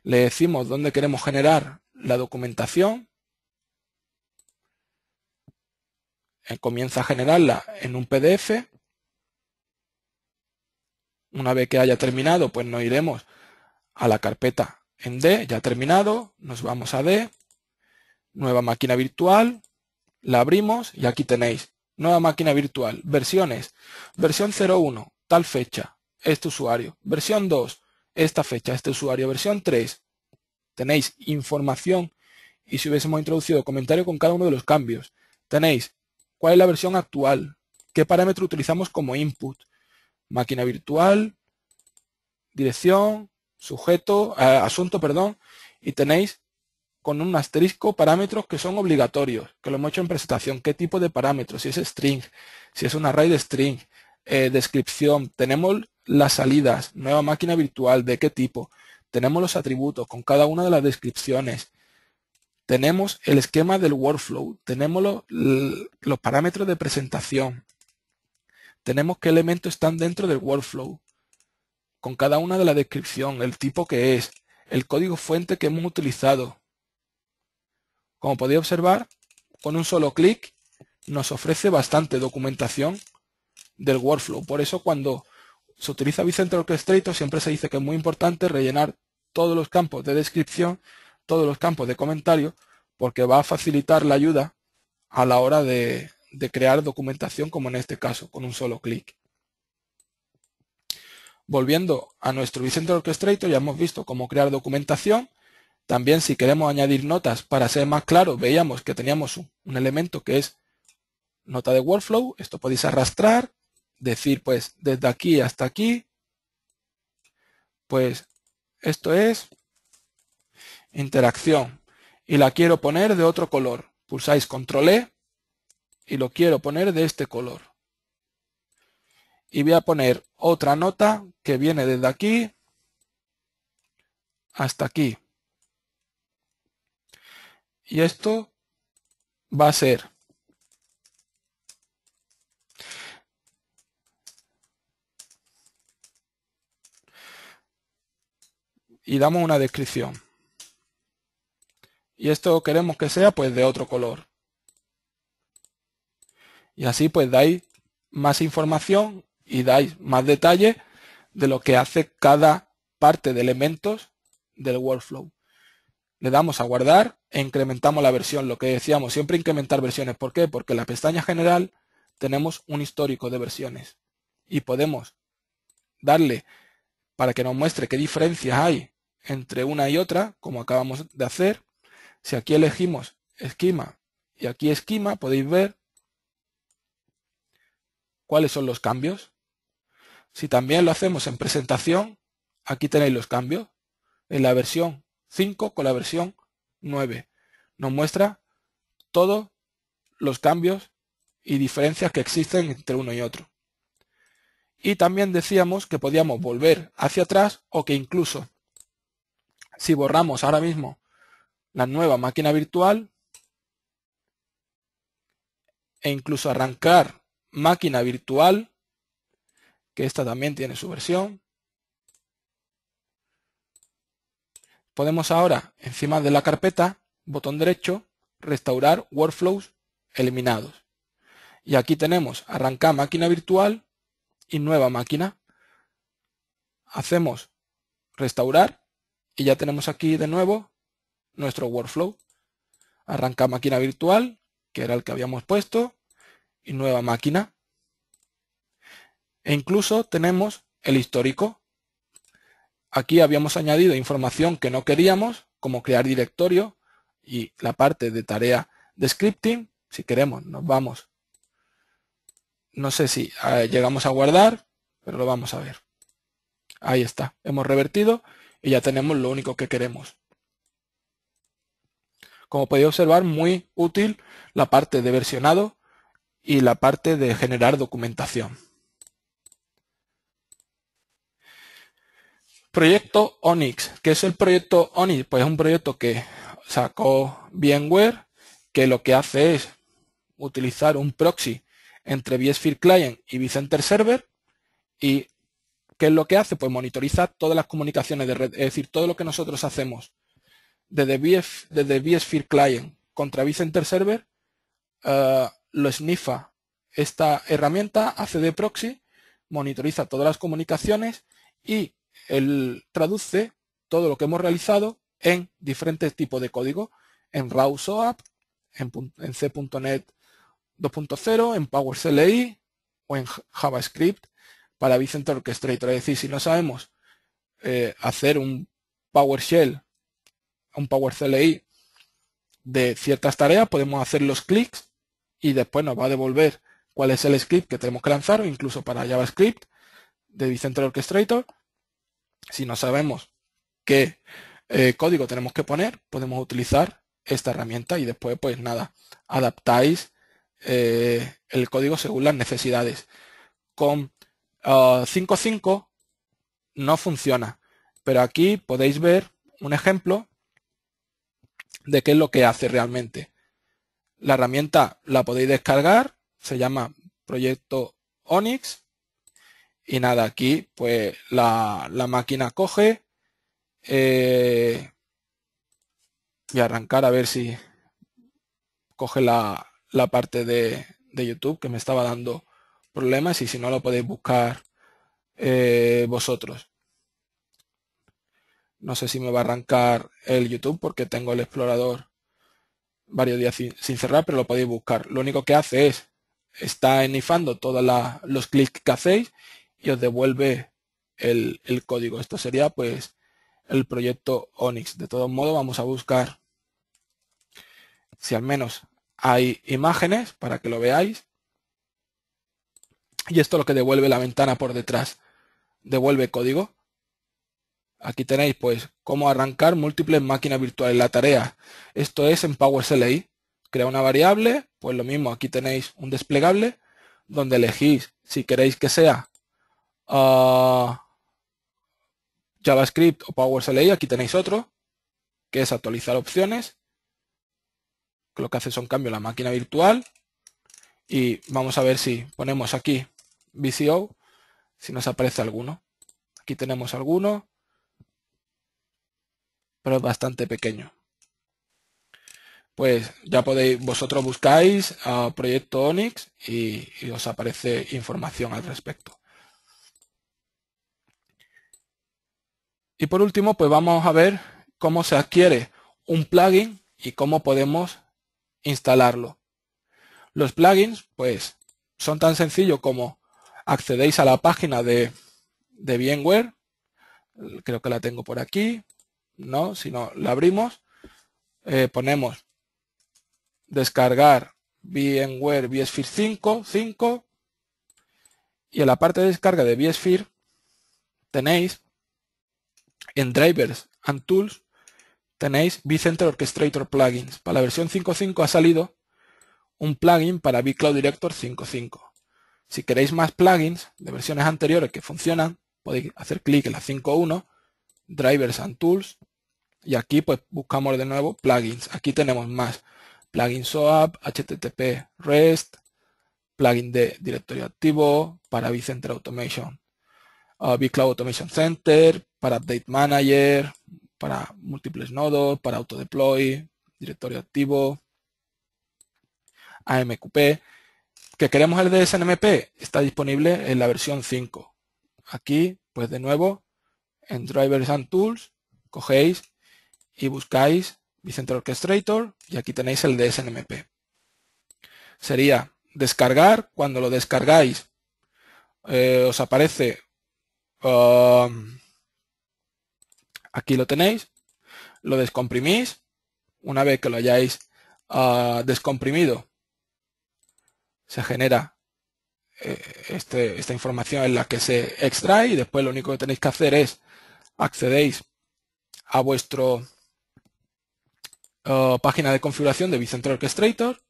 Le decimos dónde queremos generar la documentación, Eh, comienza a generarla en un PDF. Una vez que haya terminado, pues nos iremos a la carpeta en D, ya terminado, nos vamos a D, nueva máquina virtual, la abrimos y aquí tenéis, nueva máquina virtual, versiones, versión 01, tal fecha, este usuario, versión 2, esta fecha, este usuario, versión 3, tenéis información y si hubiésemos introducido comentario con cada uno de los cambios, tenéis cuál es la versión actual, qué parámetro utilizamos como input, máquina virtual, dirección, sujeto, asunto, perdón, y tenéis con un asterisco parámetros que son obligatorios, que lo hemos hecho en presentación, qué tipo de parámetros, si es string, si es un array de string, eh, descripción, tenemos las salidas, nueva máquina virtual, de qué tipo, tenemos los atributos con cada una de las descripciones, tenemos el esquema del workflow, tenemos los parámetros de presentación, tenemos qué elementos están dentro del workflow, con cada una de la descripción, el tipo que es, el código fuente que hemos utilizado. Como podéis observar, con un solo clic nos ofrece bastante documentación del workflow. Por eso cuando se utiliza Bicenter Orchestrator siempre se dice que es muy importante rellenar todos los campos de descripción todos los campos de comentario porque va a facilitar la ayuda a la hora de, crear documentación como en este caso, con un solo clic. Volviendo a nuestro Vicente Orchestrator, ya hemos visto cómo crear documentación. También si queremos añadir notas para ser más claro, veíamos que teníamos un elemento que es nota de workflow. Esto podéis arrastrar, decir pues desde aquí hasta aquí. Pues esto es, interacción, y la quiero poner de otro color. Pulsáis control E y lo quiero poner de este color. Y voy a poner otra nota que viene desde aquí hasta aquí. Y esto va a ser y damos una descripción y esto queremos que sea pues de otro color. Y así pues dais más información y dais más detalle de lo que hace cada parte de elementos del workflow. Le damos a guardar e incrementamos la versión, lo que decíamos, siempre incrementar versiones. ¿Por qué? Porque en la pestaña general tenemos un histórico de versiones y podemos darle para que nos muestre qué diferencias hay entre una y otra, como acabamos de hacer, si aquí elegimos esquema y aquí esquema, podéis ver cuáles son los cambios. Si también lo hacemos en presentación, aquí tenéis los cambios. En la versión 5 con la versión 9 nos muestra todos los cambios y diferencias que existen entre uno y otro. Y también decíamos que podíamos volver hacia atrás o que incluso si borramos ahora mismo la nueva máquina virtual e incluso arrancar máquina virtual, que esta también tiene su versión. Podemos ahora, encima de la carpeta, botón derecho, restaurar workflows eliminados. Y aquí tenemos arrancar máquina virtual y nueva máquina. Hacemos restaurar y ya tenemos aquí de nuevo nuestro workflow. Arranca máquina virtual, que era el que habíamos puesto, y nueva máquina. E incluso tenemos el histórico. Aquí habíamos añadido información que no queríamos, como crear directorio y la parte de tarea de scripting. Si queremos, nos vamos. No sé si ah, llegamos a guardar, pero lo vamos a ver. Ahí está, hemos revertido y ya tenemos lo único que queremos como podéis observar, muy útil la parte de versionado y la parte de generar documentación. Proyecto Onyx. ¿Qué es el proyecto ONIX? Pues es un proyecto que sacó VMware, que lo que hace es utilizar un proxy entre vSphere Client y vCenter Server. ¿Y qué es lo que hace? Pues monitoriza todas las comunicaciones de red, es decir, todo lo que nosotros hacemos desde, vSphere Client contra vCenter Server, eh, lo snifa esta herramienta, hace de proxy, monitoriza todas las comunicaciones y él traduce todo lo que hemos realizado en diferentes tipos de código, en RAW SOAP, en, en C.NET 2.0, en PowerCLI o en JavaScript para vCenter Orchestrator. Es decir, si no sabemos eh, hacer un PowerShell un Power CLI de ciertas tareas, podemos hacer los clics y después nos va a devolver cuál es el script que tenemos que lanzar, o incluso para JavaScript de Vicentral Orchestrator. Si no sabemos qué eh, código tenemos que poner, podemos utilizar esta herramienta y después, pues nada, adaptáis eh, el código según las necesidades. Con 5.5 ah, no funciona, pero aquí podéis ver un ejemplo de qué es lo que hace realmente. La herramienta la podéis descargar, se llama Proyecto Onyx. Y nada, aquí pues la, máquina coge. Eh, y arrancar a ver si coge la, parte de, de, YouTube que me estaba dando problemas y si no lo podéis buscar eh, vosotros. No sé si me va a arrancar el YouTube porque tengo el explorador varios días sin, cerrar, pero lo podéis buscar. Lo único que hace es, está enifando todos los clics que hacéis y os devuelve el, código. Esto sería pues el proyecto Onyx. De todos modos, vamos a buscar si al menos hay imágenes para que lo veáis. Y esto es lo que devuelve la ventana por detrás. Devuelve código. Aquí tenéis pues cómo arrancar múltiples máquinas virtuales, la tarea. Esto es en PowerShell. Crea una variable, pues lo mismo, aquí tenéis un desplegable donde elegís si queréis que sea ah, JavaScript o PowerShell. Aquí tenéis otro, que es actualizar opciones. lo que hace son cambios la máquina virtual. Y vamos a ver si ponemos aquí VCO, si nos aparece alguno. Aquí tenemos alguno pero es bastante pequeño. Pues ya podéis, vosotros buscáis a Proyecto Onyx y, os aparece información al respecto. Y por último, pues vamos a ver cómo se adquiere un plugin y cómo podemos instalarlo. Los plugins, pues, son tan sencillos como accedéis a la página de, de VMware, creo que la tengo por aquí, no, sino la abrimos, eh, ponemos descargar VMware vSphere 5, 5, y en la parte de descarga de vSphere tenéis en Drivers and Tools tenéis vCenter Orchestrator Plugins. Para la versión 5.5 ha salido un plugin para vCloud Director 5.5. Si queréis más plugins de versiones anteriores que funcionan, podéis hacer clic en la 5.1, Drivers and Tools, y aquí pues buscamos de nuevo plugins. Aquí tenemos más. Plugin SOAP, HTTP, REST, plugin de directorio activo para vCenter Automation, ah, vCloud Automation Center, para Update Manager, para múltiples nodos, para Autodeploy, directorio activo, AMQP. ¿Que queremos el de SNMP? Está disponible en la versión 5. Aquí, pues de nuevo, en Drivers and Tools, cogéis y buscáis Vicente Orchestrator y aquí tenéis el de SNMP. Sería descargar, cuando lo descargáis eh, os aparece, um, aquí lo tenéis, lo descomprimís, una vez que lo hayáis ah, descomprimido se genera eh, este, esta información en la que se extrae y después lo único que tenéis que hacer es accedéis a vuestro eh, página de configuración de Vicentral Orchestrator,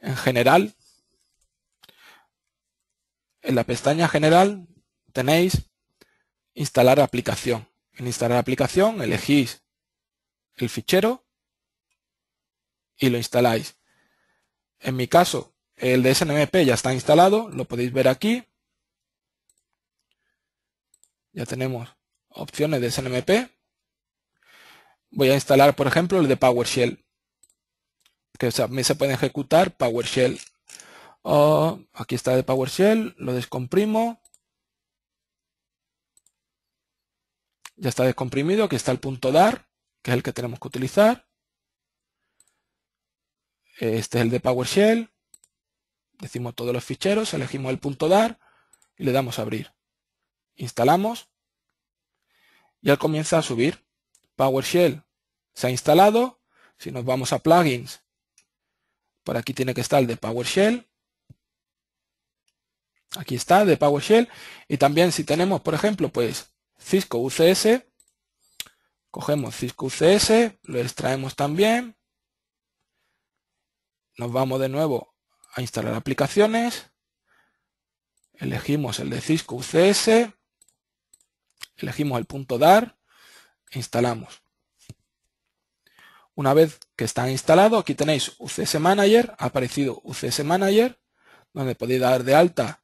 en general, en la pestaña general tenéis instalar aplicación. En instalar aplicación elegís el fichero y lo instaláis. En mi caso, el de SNMP ya está instalado, lo podéis ver aquí. Ya tenemos opciones de SNMP. Voy a instalar, por ejemplo, el de PowerShell, que también se puede ejecutar PowerShell. Oh, aquí está de PowerShell, lo descomprimo. Ya está descomprimido, aquí está el punto dar, que es el que tenemos que utilizar. Este es el de PowerShell. Decimos todos los ficheros, elegimos el punto dar y le damos a abrir. Instalamos y al comienza a subir. PowerShell se ha instalado. Si nos vamos a plugins, por aquí tiene que estar el de PowerShell. Aquí está, de PowerShell. Y también si tenemos, por ejemplo, pues Cisco UCS, cogemos Cisco UCS, lo extraemos también. Nos vamos de nuevo a instalar aplicaciones. Elegimos el de Cisco UCS. Elegimos el punto DAR instalamos. Una vez que está instalado, aquí tenéis UCS Manager, ha aparecido UCS Manager, donde podéis dar de alta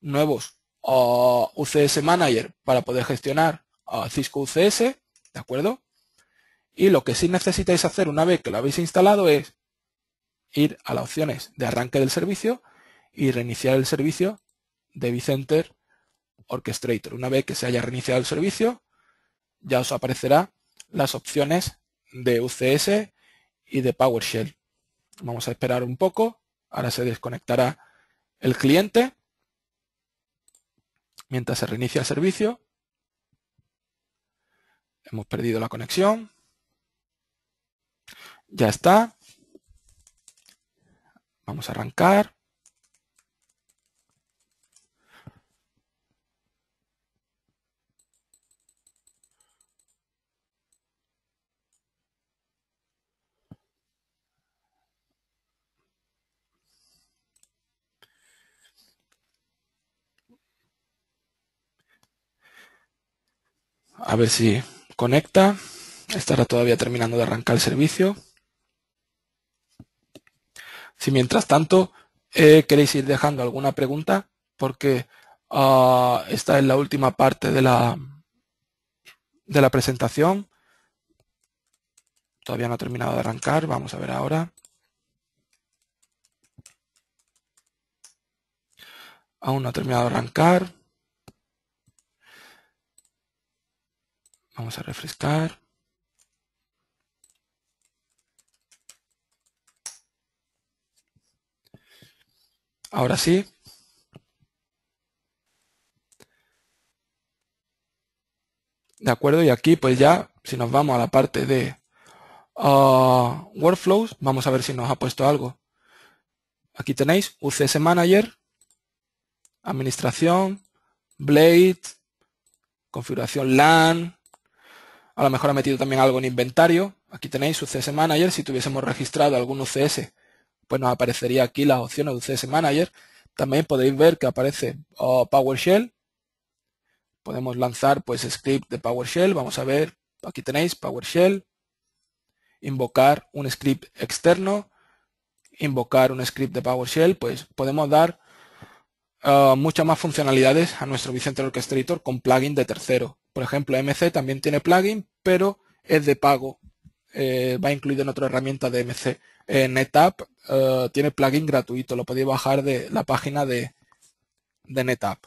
nuevos UCS uh, Manager para poder gestionar a uh, Cisco UCS, ¿de acuerdo? Y lo que sí necesitáis hacer una vez que lo habéis instalado es ir a las opciones de arranque del servicio y reiniciar el servicio de Vicenter Orchestrator. Una vez que se haya reiniciado el servicio, ya os aparecerá las opciones de UCS y de PowerShell. Vamos a esperar un poco, ahora se desconectará el cliente mientras se reinicia el servicio. Hemos perdido la conexión. Ya está. Vamos a arrancar. A ver si conecta. Estará todavía terminando de arrancar el servicio. Si mientras tanto eh, queréis ir dejando alguna pregunta, porque Está ah, esta es la última parte de la, de la presentación. Todavía no ha terminado de arrancar. Vamos a ver ahora. Aún no ha terminado de arrancar. Vamos a refrescar. Ahora sí. De acuerdo, y aquí pues ya, si nos vamos a la parte de ah, workflows, vamos a ver si nos ha puesto algo. Aquí tenéis UCS Manager, Administración, Blade, Configuración LAN, a lo mejor ha metido también algo en inventario. Aquí tenéis UCS Manager. Si tuviésemos registrado algún UCS, pues nos aparecería aquí la opción de UCS Manager. También podéis ver que aparece oh, PowerShell. Podemos lanzar pues script de PowerShell. Vamos a ver. Aquí tenéis PowerShell. Invocar un script externo. Invocar un script de PowerShell. Pues podemos dar oh, muchas más funcionalidades a nuestro Vicente Orchestrator con plugin de tercero. Por ejemplo, MC también tiene plugin, pero es de pago. Eh, va incluido en otra herramienta de MC. en eh, NetApp eh, tiene plugin gratuito, lo podéis bajar de la página de, de NetApp.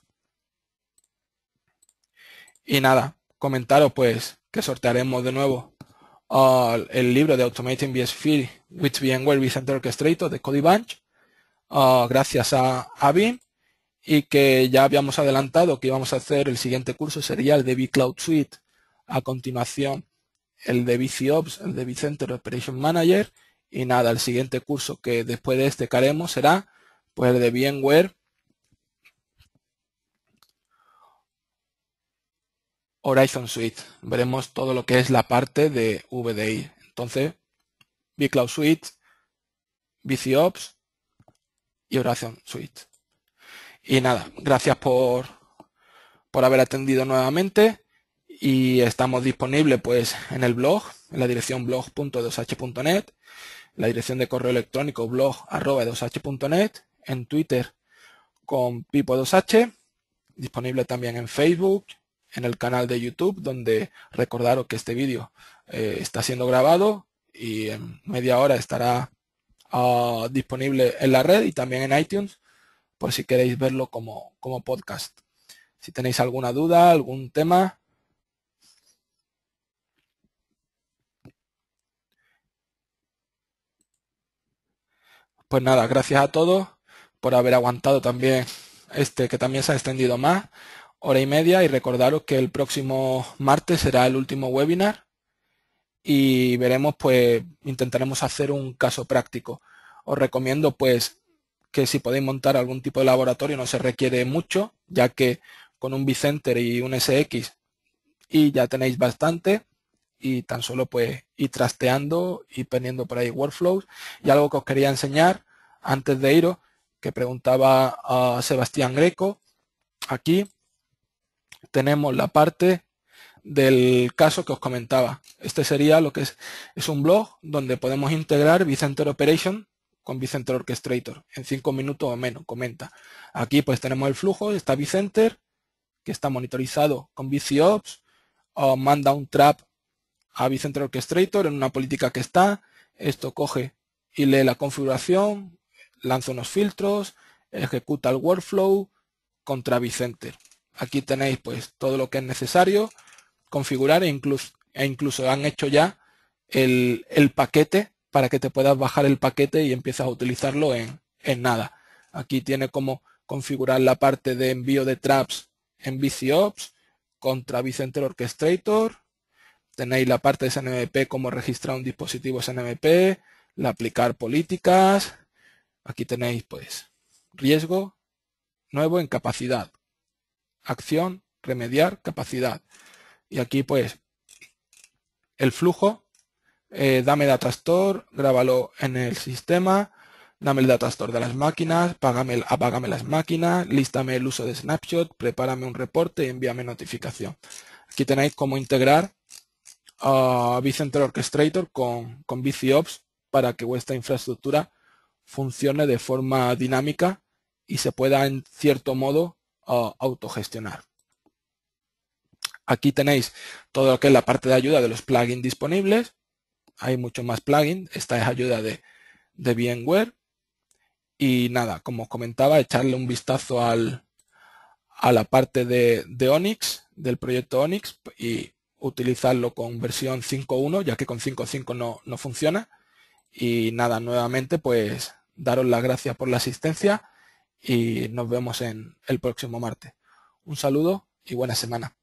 Y nada, comentaros pues que sortearemos de nuevo ah, el libro de Automating vSphere with VMware vCenter Orchestrator de Cody Bunch. Ah, gracias a, Abin y que ya habíamos adelantado que íbamos a hacer el siguiente curso sería el de vCloud Suite, a continuación el de VCOps, el de vCenter Operation Manager y nada, el siguiente curso que después de este que haremos será pues el de VMware Horizon Suite. Veremos todo lo que es la parte de VDI. Entonces, vCloud Suite, VCOps y Horizon Suite. Y nada, gracias por, por haber atendido nuevamente y estamos disponibles pues en el blog, en la dirección blog.2h.net, la dirección de correo electrónico blog2 hnet en Twitter con Pipo2h, disponible también en Facebook, en el canal de YouTube, donde recordaros que este vídeo eh, está siendo grabado y en media hora estará ah, disponible en la red y también en iTunes por si queréis verlo como, como podcast. Si tenéis alguna duda, algún tema. Pues nada, gracias a todos por haber aguantado también este que también se ha extendido más, hora y media, y recordaros que el próximo martes será el último webinar y veremos, pues intentaremos hacer un caso práctico. Os recomiendo pues que si podéis montar algún tipo de laboratorio no se requiere mucho, ya que con un vCenter y un SX y ya tenéis bastante y tan solo pues ir trasteando y poniendo por ahí workflows. Y algo que os quería enseñar antes de iros, que preguntaba a Sebastián Greco, aquí tenemos la parte del caso que os comentaba. Este sería lo que es, es un blog donde podemos integrar vCenter Operation con Vicenter Orchestrator en cinco minutos o menos, comenta. Aquí pues tenemos el flujo, está Vicenter, que está monitorizado con VCOps, o manda un trap a Vicenter Orchestrator en una política que está, esto coge y lee la configuración, lanza unos filtros, ejecuta el workflow contra Vicenter. Aquí tenéis pues todo lo que es necesario configurar e incluso, e incluso han hecho ya el paquete para que te puedas bajar el paquete y empiezas a utilizarlo en, en nada. Aquí tiene como configurar la parte de envío de traps en VCOps contra vCenter Orchestrator. Tenéis la parte de SNMP como registrar un dispositivo SNMP, la aplicar políticas. Aquí tenéis pues riesgo, nuevo en capacidad, acción, remediar, capacidad. Y aquí pues el flujo eh, dame dame store grábalo en el sistema, dame el store de las máquinas, apágame las máquinas, lístame el uso de snapshot, prepárame un reporte y envíame notificación. Aquí tenéis cómo integrar a Orchestrator con, con VCOps para que vuestra infraestructura funcione de forma dinámica y se pueda en cierto modo autogestionar. Aquí tenéis todo lo que es la parte de ayuda de los plugins disponibles hay mucho más plugin. Esta es ayuda de, de VMware. Y nada, como comentaba, echarle un vistazo al, a la parte de, de Onyx, del proyecto Onyx, y utilizarlo con versión 5.1, ya que con 5.5 no, no funciona. Y nada, nuevamente, pues daros las gracias por la asistencia y nos vemos en el próximo martes. Un saludo y buena semana.